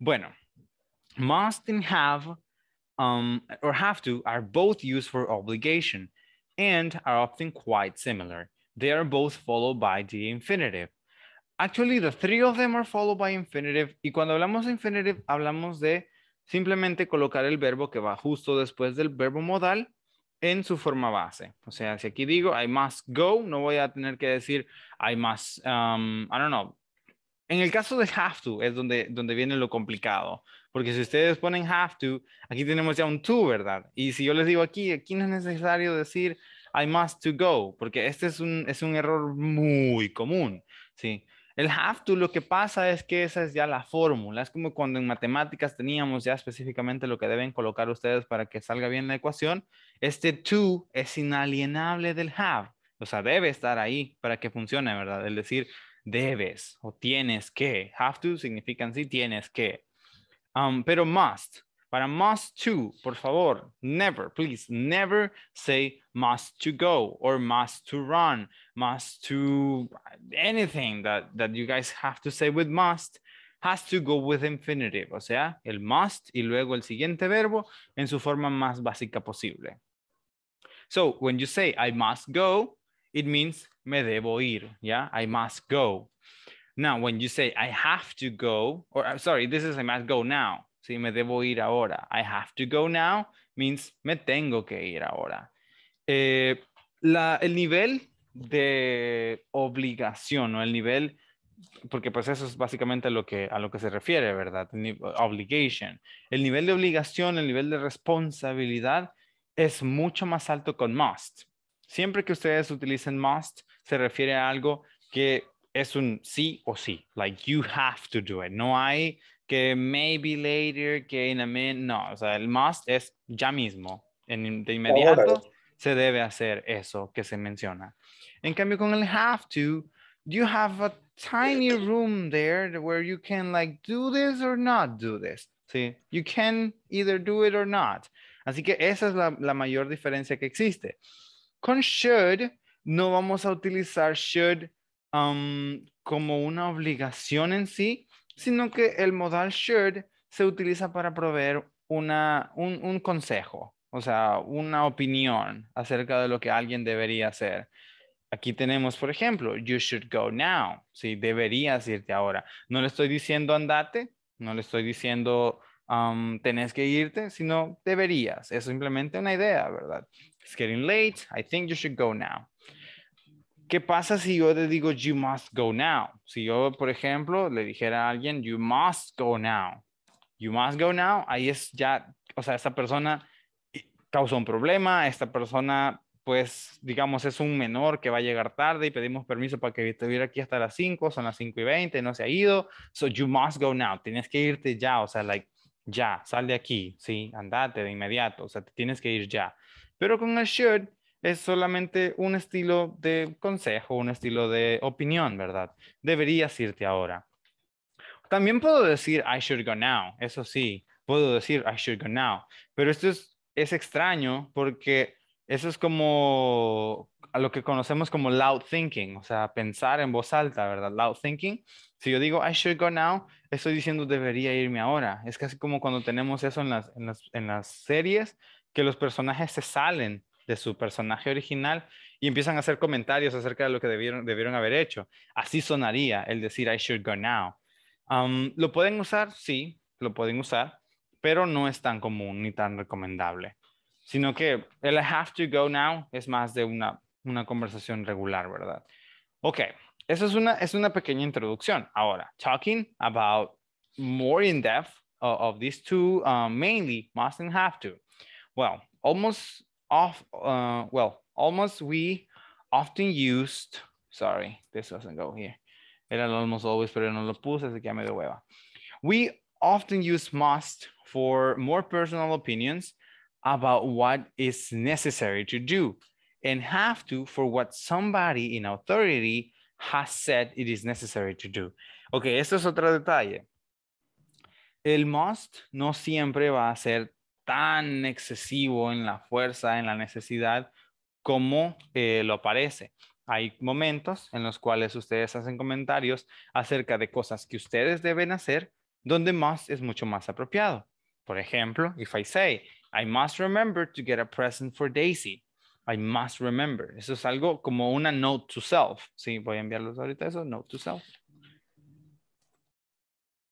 Bueno, must and have um, or have to are both used for obligation and are often quite similar. they are both followed by the infinitive. Actually, the three of them are followed by infinitive. Y cuando hablamos de infinitive, hablamos de simplemente colocar el verbo que va justo después del verbo modal en su forma base. O sea, si aquí digo I must go, no voy a tener que decir I must, um, I don't know. En el caso de have to es donde, donde viene lo complicado. Porque si ustedes ponen have to, aquí tenemos ya un to, ¿verdad? Y si yo les digo aquí, aquí no es necesario decir I must to go, porque este es un, error muy común, ¿sí? El have to lo que pasa es que esa es ya la fórmula, es como cuando en matemáticas teníamos ya específicamente lo que deben colocar ustedes para que salga bien la ecuación, este to es inalienable del have, o sea, debe estar ahí para que funcione, ¿verdad? Es decir, debes o tienes que, have to significan sí tienes que, um, pero must, Para must to, por favor, never, please, never say must to go or must to run, must to anything that, that you guys have to say with must has to go with infinitive, o sea, el must y luego el siguiente verbo en su forma más básica posible. So when you say I must go, it means me debo ir, yeah, I must go. Now, when you say I have to go, or I'm uh, sorry, this is I must go now. me debo ir ahora. I have to go now means me tengo que ir ahora. Eh, el nivel de obligación o el nivel, porque pues eso es básicamente a lo que, a lo que se refiere, ¿verdad? Obligation. El nivel de obligación, el nivel de responsabilidad es mucho más alto con must. Siempre que ustedes utilicen must, se refiere a algo que es un sí o sí. Like, you have to do it. No hay que maybe later, que in a minute, no, o sea, el must es ya mismo, en, de inmediato se debe hacer eso que se menciona. En cambio con el have to, you have a tiny room there where you can like do this or not do this. Sí, you can either do it or not. Así que esa es la, mayor diferencia que existe. Con should, no vamos a utilizar should um, como una obligación en sí, sino que el modal should se utiliza para proveer una, un, consejo, o sea, una opinión acerca de lo que alguien debería hacer. Aquí tenemos, por ejemplo, you should go now. Sí, deberías irte ahora. No le estoy diciendo andate, no le estoy diciendo um, tenés que irte, sino deberías. Es simplemente una idea, ¿verdad? It's getting late. I think you should go now. ¿Qué pasa si yo te digo, you must go now? Si yo, por ejemplo, le dijera a alguien, you must go now. You must go now, ahí es ya, o sea, esta persona eh, causó un problema, esta persona, pues, digamos, es un menor que va a llegar tarde y pedimos permiso para que estuviera aquí hasta las 5, son las 5 y 20, no se ha ido. So you must go now, tienes que irte ya, o sea, like, ya, sal de aquí, sí, andate de inmediato, o sea, te tienes que ir ya. Pero con el should, es solamente un estilo de consejo, un estilo de opinión, ¿verdad? Deberías irte ahora. También puedo decir, I should go now, eso sí, puedo decir, I should go now, pero esto es, es extraño porque eso es como a lo que conocemos como loud thinking, o sea, pensar en voz alta, ¿verdad? Loud thinking. Si yo digo, I should go now, estoy diciendo, debería irme ahora. Es casi como cuando tenemos eso en las, en las series, que los personajes se salen de su personaje original y empiezan a hacer comentarios acerca de lo que debieron, debieron haber hecho. Así sonaría el decir I should go now. Um, ¿Lo pueden usar? Sí, lo pueden usar, pero no es tan común ni tan recomendable. Sino que el I have to go now es más de una, conversación regular, ¿verdad? Ok, eso es una, es una pequeña introducción. Ahora, talking about more in depth of, these two, um, mainly must and have to. Well, almost of, uh, well, almost we often used, sorry, this doesn't go here. Era almost always, pero no lo puse, así que me de hueva. We often use must for more personal opinions about what is necessary to do and have to for what somebody in authority has said it is necessary to do. Ok, esto es otro detalle. El must no siempre va a ser tan excesivo en la fuerza, en la necesidad, como eh, lo parece. Hay momentos en los cuales ustedes hacen comentarios acerca de cosas que ustedes deben hacer, donde más es mucho más apropiado. Por ejemplo, if I say, I must remember to get a present for Daisy. I must remember. Eso es algo como una note to self. Sí, voy a enviarlos ahorita eso, note to self.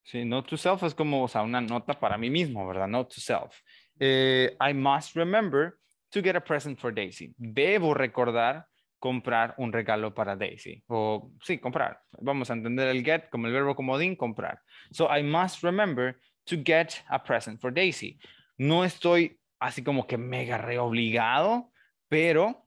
Sí, note to self es como, o sea, una nota para mí mismo, ¿verdad? Note to self. Eh, I must remember to get a present for Daisy. Debo recordar comprar un regalo para Daisy. O sí, comprar. Vamos a entender el get como el verbo comodín, comprar. So I must remember to get a present for Daisy. No estoy así como que mega reobligado, pero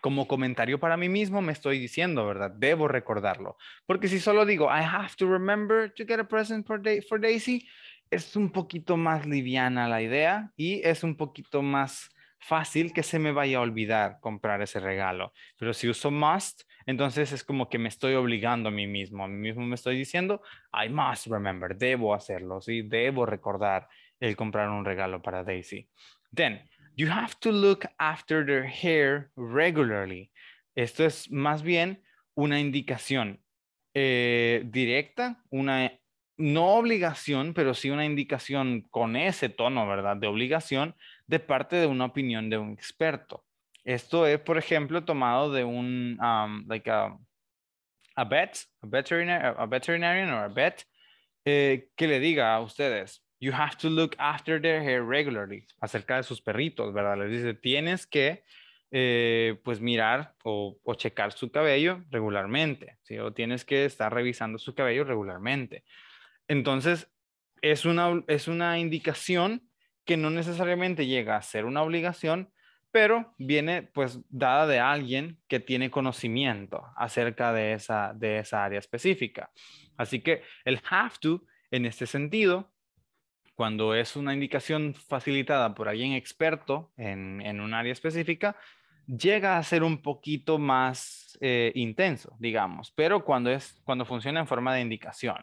como comentario para mí mismo me estoy diciendo, ¿verdad? Debo recordarlo. Porque si solo digo, I have to remember to get a present for Daisy, es un poquito más liviana la idea y es un poquito más fácil que se me vaya a olvidar comprar ese regalo. Pero si uso must, entonces es como que me estoy obligando a mí mismo, a mí mismo me estoy diciendo, I must remember, debo hacerlo, ¿sí? Debo recordar el comprar un regalo para Daisy. Then, you have to look after their hair regularly. Esto es más bien una indicación eh, directa, una no obligación, pero sí una indicación con ese tono, ¿verdad? De obligación de parte de una opinión de un experto. Esto es, por ejemplo, tomado de un, like a, vet, a, veterinarian or a vet, eh, que le diga a ustedes, you have to look after their hair regularly, acerca de sus perritos, ¿verdad? Les dice, tienes que, eh, pues, mirar o, o, checar su cabello regularmente, ¿sí? O tienes que estar revisando su cabello regularmente. Entonces, es una, indicación que no necesariamente llega a ser una obligación, pero viene pues dada de alguien que tiene conocimiento acerca de esa, área específica. Así que el have to, en este sentido, cuando es una indicación facilitada por alguien experto en, en un área específica, llega a ser un poquito más eh, intenso, digamos, pero cuando, es, cuando funciona en forma de indicación.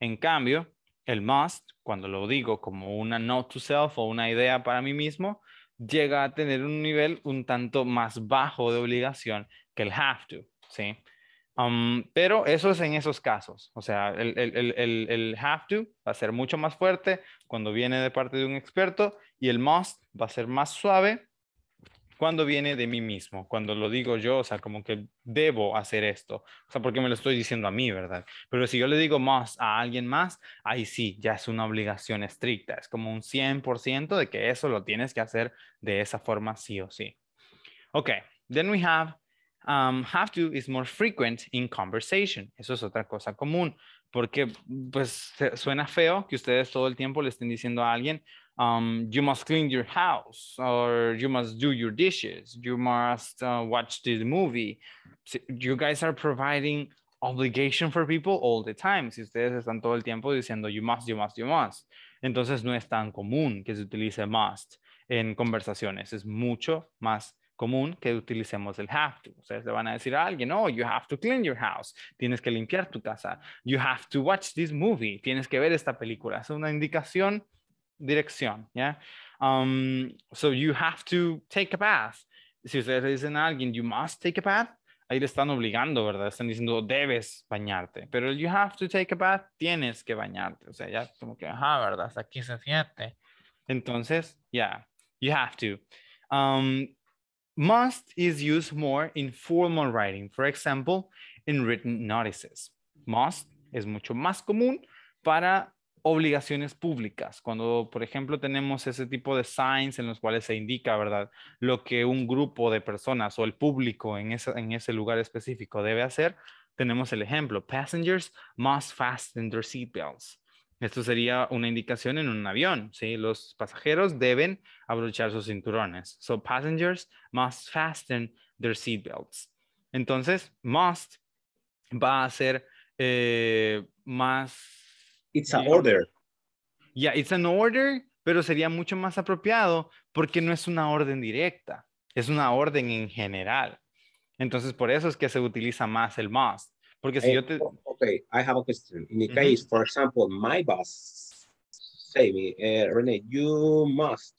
En cambio, el must, cuando lo digo como una not to self o una idea para mí mismo, llega a tener un nivel un tanto más bajo de obligación que el have to, ¿sí? Um, pero eso es en esos casos, o sea, el, el, have to va a ser mucho más fuerte cuando viene de parte de un experto y el must va a ser más suave cuando viene de mí mismo, cuando lo digo yo, o sea, como que debo hacer esto, o sea, porque me lo estoy diciendo a mí, ¿verdad? Pero si yo le digo más a alguien más, ahí sí, ya es una obligación estricta, es como un 100% de que eso lo tienes que hacer de esa forma sí o sí. Ok, then we have um, have to is more frequent in conversation. Eso es otra cosa común, porque pues suena feo que ustedes todo el tiempo le estén diciendo a alguien, Um, you must clean your house or you must do your dishes you must uh, watch this movie you guys are providing obligation for people all the time si ustedes están todo el tiempo diciendo you must you must you must entonces no es tan común que se utilice must en conversaciones es mucho más común que utilicemos el have to. Ustedes le van a decir a alguien, oh, you have to clean your house. Tienes que limpiar tu casa. You have to watch this movie. Tienes que ver esta película. Es una indicación dirección. ¿ya? Um, so you have to take a bath. Si ustedes le dicen a alguien, you must take a path, ahí le están obligando, ¿verdad? Están diciendo, debes bañarte. Pero you have to take a bath, tienes que bañarte. O sea, ya como que, ajá, ¿verdad? aquí se siente. Entonces, yeah, you have to. Um, must is used more in formal writing. For example, in written notices. Must es mucho más común para obligaciones públicas, cuando por ejemplo tenemos ese tipo de signs en los cuales se indica, ¿verdad? Lo que un grupo de personas o el público en ese, lugar específico debe hacer, tenemos el ejemplo, passengers must fasten their seatbelts. Esto sería una indicación en un avión, ¿sí? Los pasajeros deben abrochar sus cinturones. So passengers must fasten their seatbelts. Entonces, must va a ser eh, más It's an yeah. order. Yeah, it's an order, pero sería mucho más apropiado porque no es una orden directa, es una orden en general. Entonces, por eso es que se utiliza más el must. Porque si eh, yo te... I have a question. In the case, for example, my boss say me, uh, Rene, you must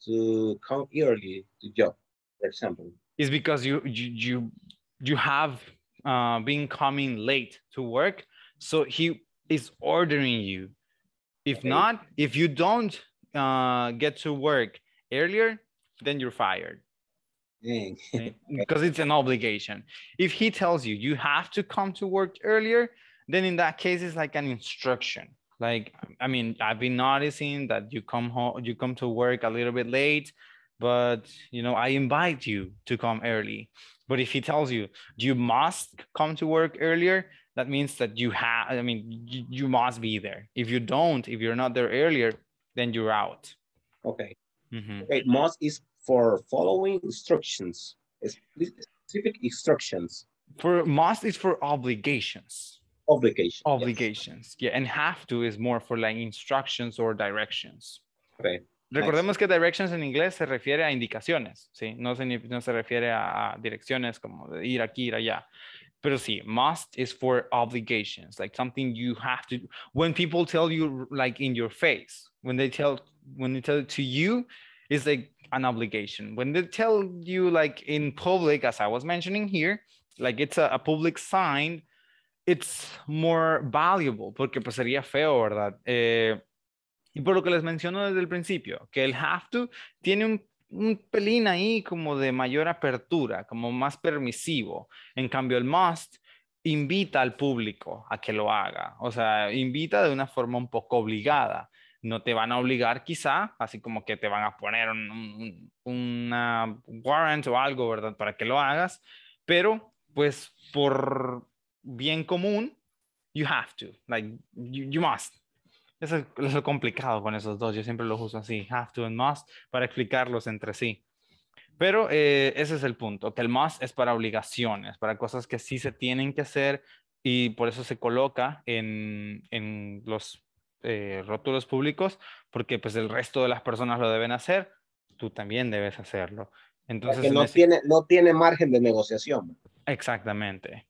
come early to job, for example. It's because you, you, you, you have uh, been coming late to work, so he is ordering you If not, if you don't uh, get to work earlier, then you're fired. because it's an obligation. If he tells you you have to come to work earlier, then in that case it's like an instruction. Like I mean, I've been noticing that you come home, you come to work a little bit late, but you know I invite you to come early. But if he tells you you must come to work earlier, that means that you have i mean you, you, must be there if you don't if you're not there earlier then you're out okay mm-hmm. okay must is for following instructions specific instructions for must is for obligations obligations obligations yes. yeah and have to is more for like instructions or directions okay Recordemos que directions en inglés se refiere a indicaciones, ¿sí? No se, no se refiere a, a direcciones como de ir aquí, ir allá. Pero sí, must is for obligations, like something you have to. When people tell you, like in your face, when they tell when they tell it to you, it's like an obligation. When they tell you, like in public, as I was mentioning here, like it's a, a public sign, it's more valuable, porque pues sería feo, ¿verdad? Eh, y por lo que les menciono desde el principio, que el have to tiene un un pelín ahí como de mayor apertura, como más permisivo. En cambio, el must invita al público a que lo haga, o sea, invita de una forma un poco obligada. No te van a obligar quizá, así como que te van a poner un, una warrant o algo, ¿verdad? Para que lo hagas, pero pues por bien común, you have to, like, you must, eso es lo complicado con esos dos. Yo siempre los uso así, have to and must, para explicarlos entre sí. Pero eh, ese es el punto, que el must es para obligaciones, para cosas que sí se tienen que hacer y por eso se coloca en, los eh, rótulos públicos, porque pues el resto de las personas lo deben hacer, tú también debes hacerlo. Entonces, no, tiene, no tiene margen de negociación. Exactamente.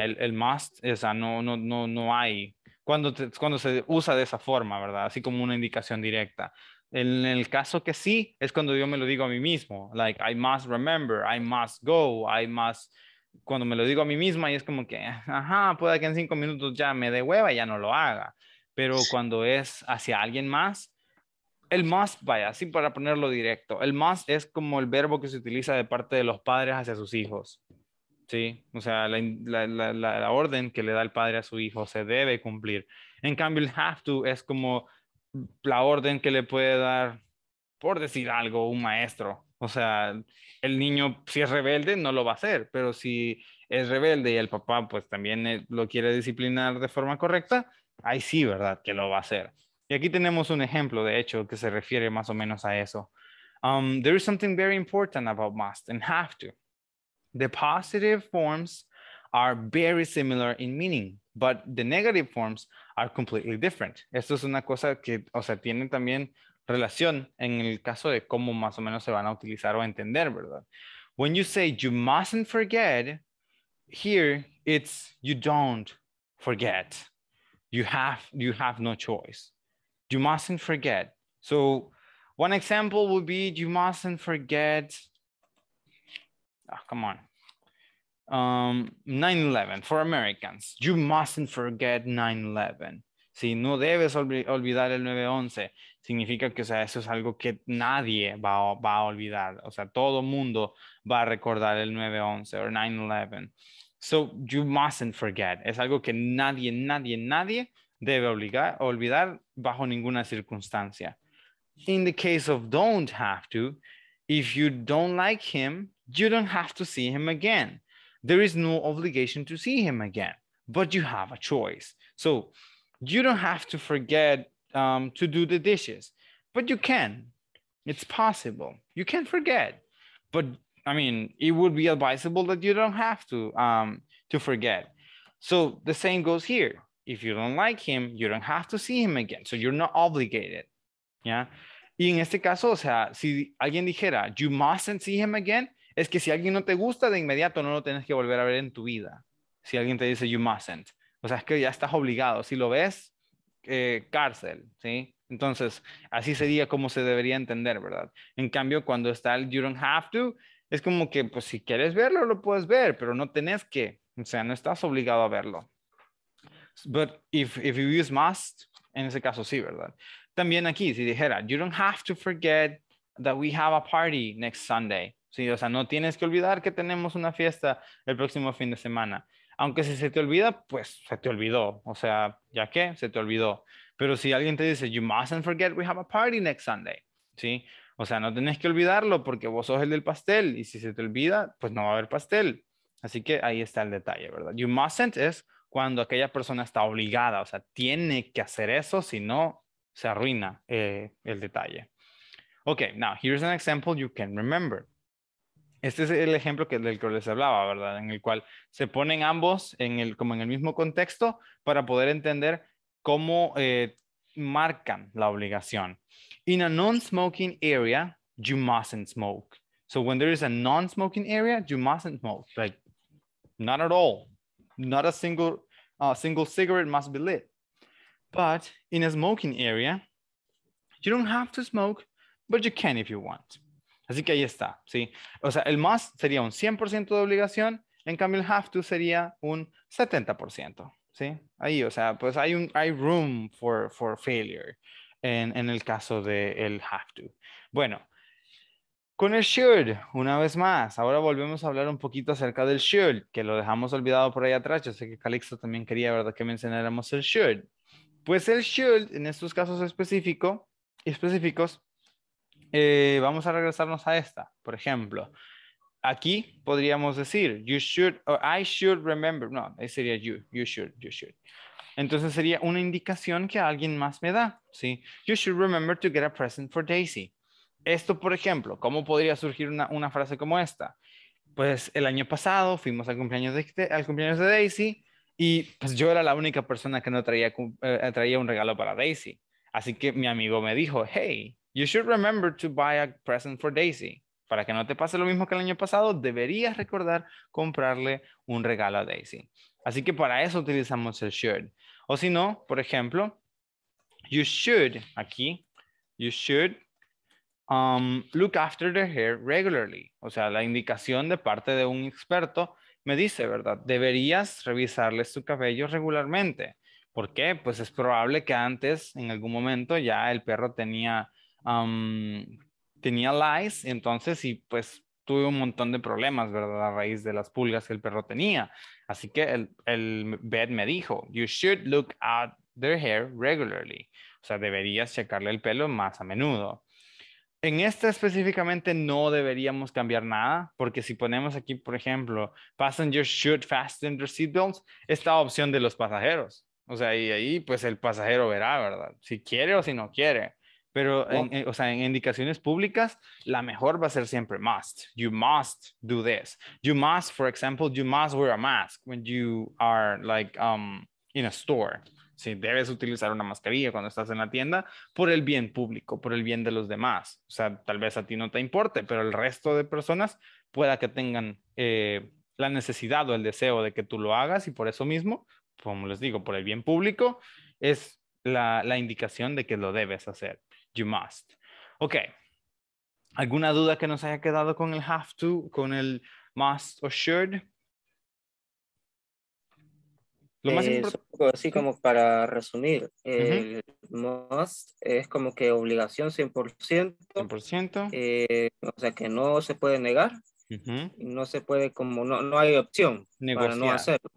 el, el, must, o sea, no, no, no hay cuando, cuando se usa de esa forma, ¿verdad? Así como una indicación directa. En el caso que sí, es cuando yo me lo digo a mí mismo, like, I must remember, I must go, I must, cuando me lo digo a mí misma y es como que, ajá, puede que en cinco minutos ya me dé hueva y ya no lo haga. Pero cuando es hacia alguien más, el must, vaya, así para ponerlo directo, el must es como el verbo que se utiliza de parte de los padres hacia sus hijos. Sí, o sea, la, la, la, orden que le da el padre a su hijo se debe cumplir. En cambio, el have to es como la orden que le puede dar, por decir algo, un maestro. O sea, el niño si es rebelde no lo va a hacer, pero si es rebelde y el papá pues también eh, lo quiere disciplinar de forma correcta, ahí sí, ¿verdad? Que lo va a hacer. Y aquí tenemos un ejemplo, de hecho, que se refiere más o menos a eso. Um, there is something very important about must and have to. The positive forms are very similar in meaning, but the negative forms are completely different. Esto es una cosa que, o sea, tiene también relación en el caso de cómo más o menos se van a utilizar o entender, ¿verdad? When you say you mustn't forget, here it's you don't forget. You have you have no choice. You mustn't forget. So one example would be you mustn't forget Ah, come on. 9-11 um, for Americans. You mustn't forget 9-11. Si no debes olvidar el 9-11, significa que o sea, eso es algo que nadie va a, olvidar. O sea, todo mundo va a recordar el 9-11 o 9-11. So you mustn't forget. Es algo que nadie, nadie, nadie debe obligar, olvidar bajo ninguna circunstancia. In the case of don't have to, if you don't like him, you don't have to see him again. There is no obligation to see him again, but you have a choice. So you don't have to forget um, to do the dishes, but you can. It's possible. You can forget, but I mean, it would be advisable that you don't have to um, to forget. So the same goes here. If you don't like him, you don't have to see him again. So you're not obligated. Yeah. Y en este caso, o sea, si alguien dijera, you mustn't see him again, es que si alguien no te gusta, de inmediato no lo tienes que volver a ver en tu vida. Si alguien te dice, you mustn't. O sea, es que ya estás obligado. Si lo ves, eh, cárcel, ¿sí? Entonces, así sería como se debería entender, ¿verdad? En cambio, cuando está el you don't have to, es como que, pues si quieres verlo, lo puedes ver, pero no tenés que. O sea, no estás obligado a verlo. But if, if you use must, en ese caso sí, ¿verdad? También aquí, si dijera, you don't have to forget that we have a party next Sunday. Sí, o sea, no tienes que olvidar que tenemos una fiesta el próximo fin de semana. Aunque si se te olvida, pues se te olvidó. O sea, ya qué? se te olvidó. Pero si alguien te dice, you mustn't forget we have a party next Sunday. Sí, o sea, no tenés que olvidarlo porque vos sos el del pastel y si se te olvida, pues no va a haber pastel. Así que ahí está el detalle, ¿verdad? You mustn't es cuando aquella persona está obligada, o sea, tiene que hacer eso, si no, se arruina eh, el detalle. Ok, now here's an example you can remember. Este es el ejemplo que, del que les hablaba, ¿verdad? En el cual se ponen ambos en el, como en el mismo contexto para poder entender cómo eh, marcan la obligación. In a non-smoking area, you mustn't smoke. So when there is a non-smoking area, you mustn't smoke. Like, not at all. Not a single, uh, single cigarette must be lit. But in a smoking area, you don't have to smoke, but you can if you want. Así que ahí está, ¿sí? O sea, el must sería un 100% de obligación, en cambio el have to sería un 70%, ¿sí? Ahí, o sea, pues hay un hay room for, for failure en, en el caso del el have to. Bueno, con el should, una vez más, ahora volvemos a hablar un poquito acerca del should, que lo dejamos olvidado por ahí atrás. Yo sé que Calixto también quería, ¿verdad?, que mencionáramos el should. Pues el should, en estos casos específico, específicos, eh, vamos a regresarnos a esta, por ejemplo. Aquí podríamos decir, you should, or I should remember. No, ahí sería you, you should, you should. Entonces sería una indicación que alguien más me da, ¿sí? You should remember to get a present for Daisy. Esto, por ejemplo, ¿cómo podría surgir una, frase como esta? Pues el año pasado fuimos al cumpleaños de, al cumpleaños de Daisy y pues yo era la única persona que no traía, eh, traía un regalo para Daisy. Así que mi amigo me dijo, hey, You should remember to buy a present for Daisy. Para que no te pase lo mismo que el año pasado, deberías recordar comprarle un regalo a Daisy. Así que para eso utilizamos el should. O si no, por ejemplo, you should, aquí, you should um, look after the hair regularly. O sea, la indicación de parte de un experto me dice, ¿verdad? Deberías revisarles su cabello regularmente. ¿Por qué? Pues es probable que antes, en algún momento, ya el perro tenía tenía lice, entonces, y pues tuve un montón de problemas, ¿verdad? A raíz de las pulgas que el perro tenía. Así que el, el vet me dijo, you should look at their hair regularly. O sea, deberías checarle el pelo más a menudo. En esta específicamente no deberíamos cambiar nada, porque si ponemos aquí, por ejemplo, passengers should fasten their seatbelts, esta opción de los pasajeros. O sea, y ahí pues el pasajero verá, ¿verdad? Si quiere o si no quiere. Pero, eh, o sea, en indicaciones públicas, la mejor va a ser siempre must. You must do this. You must, for example, you must wear a mask when you are like um, in a store. Si debes utilizar una mascarilla cuando estás en la tienda por el bien público, por el bien de los demás. O sea, tal vez a ti no te importe, pero el resto de personas pueda que tengan eh, la necesidad o el deseo de que tú lo hagas y por eso mismo, como les digo, por el bien público, es la indicación de que lo debes hacer you must. Ok. ¿Alguna duda que nos haya quedado con el have to, con el must o should? Lo más eh, importante. así como para resumir, El must es como que obligación 100%. 100%. Eh, o sea que no se puede negar. No se puede, como no, hay opción para no hacerlo.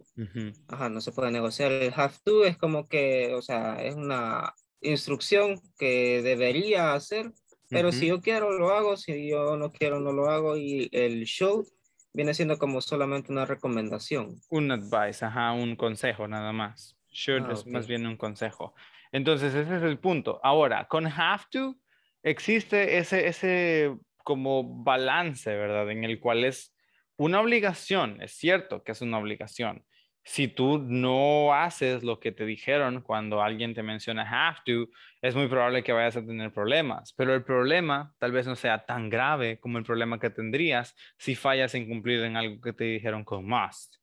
Ajá, no se puede negociar. El have to es como que, o sea, es una instrucción que debería hacer, pero si yo quiero lo hago, si yo no quiero no lo hago y el show viene siendo como solamente una recomendación. Un advice, ajá, un consejo nada más. Should ah, es más bien un consejo. Entonces ese es el punto. Ahora, con have to existe ese, ese como balance, ¿verdad? En el cual es una obligación, es cierto que es una obligación, si tú no haces lo que te dijeron cuando alguien te menciona have to, es muy probable que vayas a tener problemas. Pero el problema tal vez no sea tan grave como el problema que tendrías si fallas en cumplir en algo que te dijeron con must.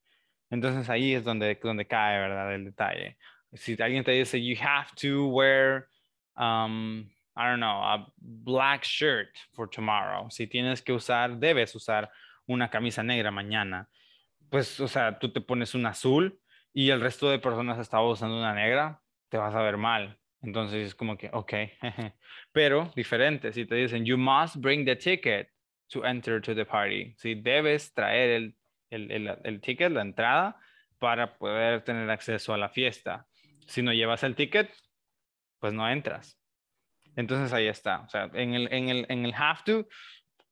Entonces ahí es donde, donde cae, ¿verdad? El detalle. Si alguien te dice, you have to wear, um, I don't know, a black shirt for tomorrow. Si tienes que usar, debes usar una camisa negra mañana pues, o sea, tú te pones un azul y el resto de personas estaba usando una negra, te vas a ver mal. Entonces es como que, ok, pero diferente, si te dicen, you must bring the ticket to enter to the party, si debes traer el, ticket, la entrada, para poder tener acceso a la fiesta. Si no llevas el ticket, pues no entras. Entonces ahí está, o sea, en el, en el, en el have to,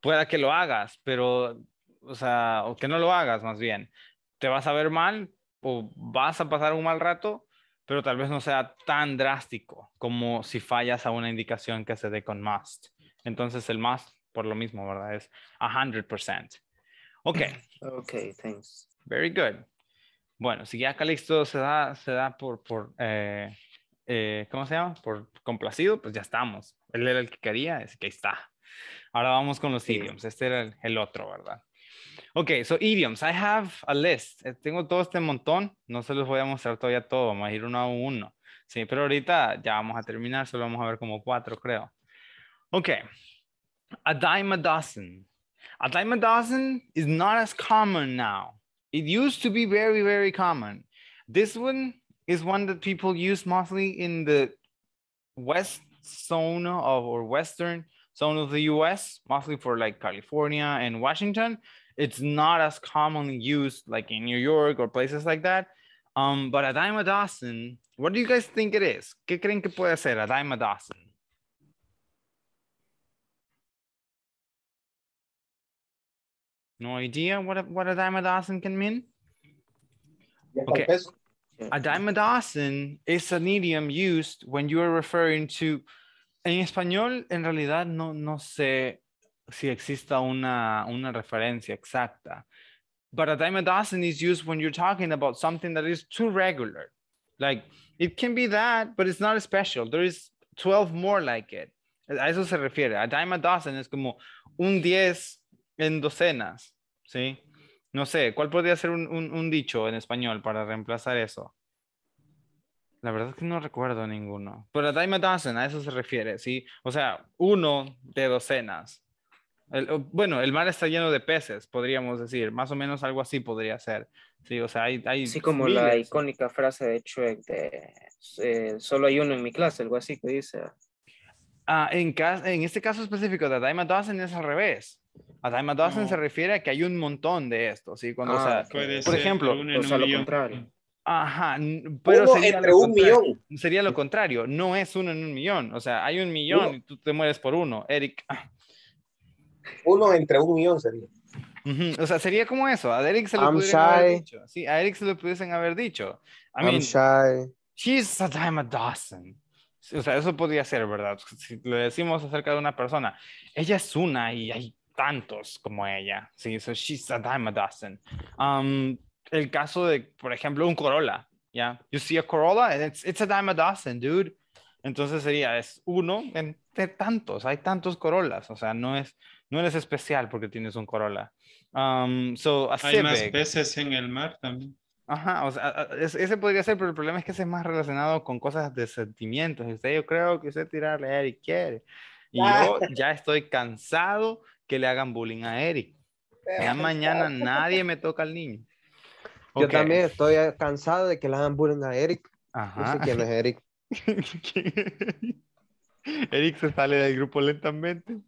pueda que lo hagas, pero o sea, o que no lo hagas más bien. Te vas a ver mal o vas a pasar un mal rato, pero tal vez no sea tan drástico como si fallas a una indicación que se dé con must. Entonces el must, por lo mismo, ¿verdad? Es 100%. Ok. Ok, thanks. Very good. Bueno, si ya Calixto se da, se da por, por eh, eh, ¿cómo se llama? Por complacido, pues ya estamos. Él era el que quería, así que ahí está. Ahora vamos con los idioms. Este era el otro, ¿verdad? Ok, so idioms. I have a list. Eh, tengo todo este montón. No se los voy a mostrar todavía todo. Vamos a ir uno a uno. Sí, pero ahorita ya vamos a terminar. Solo vamos a ver como cuatro, creo. Ok. A dime a dozen. A dime a dozen is not as common now. It used to be very, very common. This one is one that people use mostly in the west zone of or western some of the US, mostly for like California and Washington. It's not as commonly used like in New York or places like that. Um, but a dime a dozen, what do you guys think it is? ¿Qué creen que puede ser a dime a dozen? No idea what a, what a dime a dozen can mean? Okay. A dime a dozen is an idiom used when you are referring to En español, en realidad, no, no sé si exista una, una referencia exacta. But a dime a dozen is used when you're talking about something that is too regular. Like, it can be that, but it's not special. There is 12 more like it. A eso se refiere. A dime a dozen es como un 10 en docenas, ¿sí? No sé, ¿cuál podría ser un, un dicho en español para reemplazar eso? La verdad es que no recuerdo ninguno. Pero Dime Dozen, a eso se refiere, ¿sí? O sea, uno de docenas. bueno, el mar está lleno de peces, podríamos decir. Más o menos algo así podría ser. Sí, o sea, hay... sí, como la icónica frase de Shrek de eh, solo hay uno en mi clase, algo así que dice. Ah, en, en este caso específico de Dime Dozen es al revés. A Dime Dozen se refiere a que hay un montón de estos, ¿sí? Cuando, ah, por ejemplo, o sea, lo contrario. Ajá, pero sería, entre lo millón. sería lo contrario, no es uno en un millón, o sea, hay un millón y tú te mueres por uno, Eric. Uno entre un millón sería. O sea, sería como eso, a Eric se lo pudiesen haber dicho, sí, a Eric se lo pudiesen haber dicho. I'm shy. She's a dime a dozen O sea, eso podría ser, ¿verdad? Si le decimos acerca de una persona, ella es una y hay tantos como ella, sí, so she's a dime a dozen. Um, el caso de, por ejemplo, un Corolla. ¿Ya? Yeah. You see a Corolla and it's, it's a dime a dozen, dude. Entonces sería, es uno entre tantos, hay tantos corolas. o sea, no, es, no eres especial porque tienes un Corolla. Um, hay más peces en el mar también. Ajá, o sea, ese podría ser, pero el problema es que ese es más relacionado con cosas de sentimientos. Usted, yo creo que usted tirarle a Eric quiere. Y yo ya estoy cansado que le hagan bullying a Eric. Ya mañana nadie me toca al niño. Yo también estoy cansado de que le hagan bullying a Eric. Ajá. No quién es Eric. Eric se sale del grupo lentamente.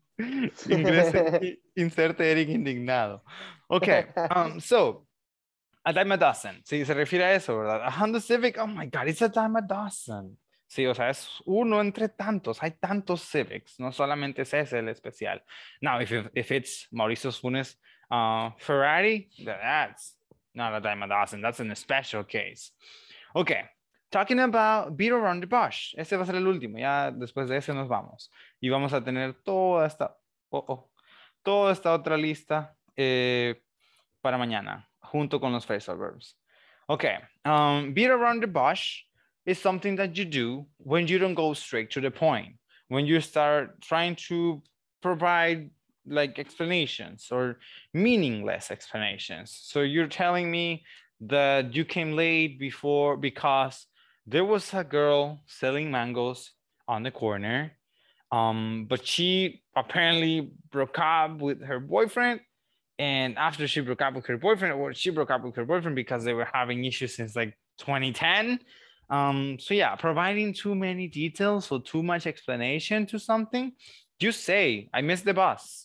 Ingrese, inserte Eric indignado. Ok, um, so, a dime a dozen. Sí, se refiere a eso, ¿verdad? A Honda Civic, oh my God, it's a dime a dozen. Sí, o sea, es uno entre tantos. Hay tantos Civics. No solamente es ese el especial. Now, if, if it's Mauricio Funes uh, Ferrari, that's not a dime a dozen. That's in a special case. Ok, talking about beat around the bush. Ese va a ser el último. Ya después de ese nos vamos. Y vamos a tener toda esta, oh, oh, toda esta otra lista eh, para mañana, junto con los phrasal verbs. Ok, um, beat around the bush is something that you do when you don't go straight to the point. When you start trying to provide like explanations or meaningless explanations. So you're telling me that you came late before because there was a girl selling mangoes on the corner, um, but she apparently broke up with her boyfriend. And after she broke up with her boyfriend, or she broke up with her boyfriend because they were having issues since like 2010. Um, so yeah, providing too many details or too much explanation to something, you say, I missed the bus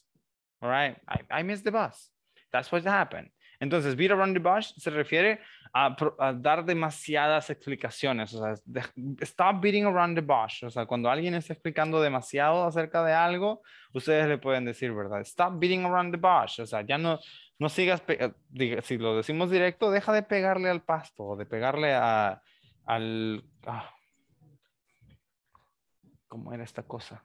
right, I, I missed the bus. That's what happened. Entonces, beat around the bush se refiere a, dar demasiadas explicaciones. O sea, stop beating around the bush. O sea, cuando alguien está explicando demasiado acerca de algo, ustedes le pueden decir, ¿verdad? Stop beating around the bush. O sea, ya no, sigas, si lo decimos directo, deja de pegarle al pasto o de pegarle a, al... Ah, ¿Cómo era esta cosa?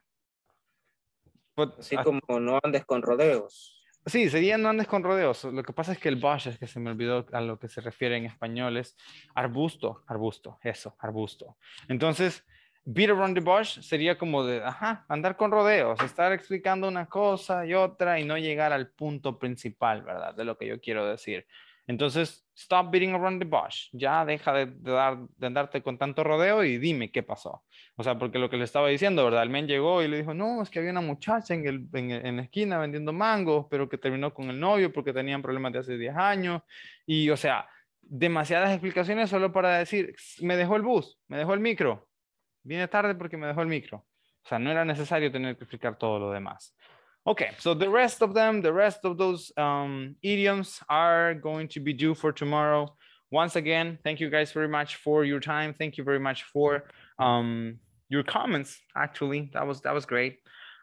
Pues, Así ah. como no andes con rodeos. Sí, sería no andes con rodeos. Lo que pasa es que el bush, es que se me olvidó a lo que se refiere en español, es arbusto, arbusto, eso, arbusto. Entonces, beat around the bush sería como de, ajá, andar con rodeos, estar explicando una cosa y otra y no llegar al punto principal, ¿verdad? De lo que yo quiero decir. Entonces, stop beating around the bush. Ya deja de, dar, de, andarte con tanto rodeo y dime qué pasó. O sea, porque lo que le estaba diciendo, ¿verdad? El men llegó y le dijo, no, es que había una muchacha en, el, en, en la esquina vendiendo mangos, pero que terminó con el novio porque tenían problemas de hace 10 años. Y, o sea, demasiadas explicaciones solo para decir, me dejó el bus, me dejó el micro. Vine tarde porque me dejó el micro. O sea, no era necesario tener que explicar todo lo demás. Okay, so the rest of them, the rest of those um, idioms are going to be due for tomorrow. Once again, thank you guys very much for your time. Thank you very much for um, your comments. Actually, that was that was great.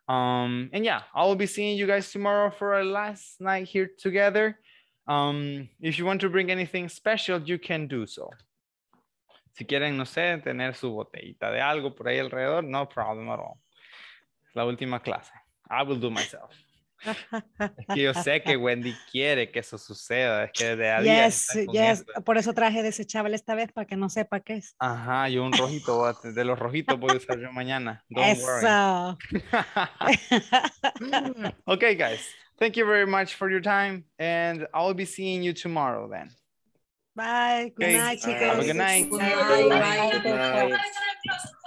Um, and yeah, I will be seeing you guys tomorrow for our last night here together. Um, if you want to bring anything special, you can do so. Si quieren, no sé, tener su botellita de algo por ahí alrededor, no problem at all. La última clase. I will do myself. Es que yo sé que Wendy quiere que eso suceda, es que de a día yes, yes. Por eso traje ese chaval esta vez para que no sepa qué es. Ajá, yo un rojito, de los rojitos voy a usar yo mañana. Don't eso. Worry. okay, guys. Thank you very much for your time, and I'll be seeing you tomorrow then. Bye. Good night, chicos. Have a good night. Bye. Bye. Bye.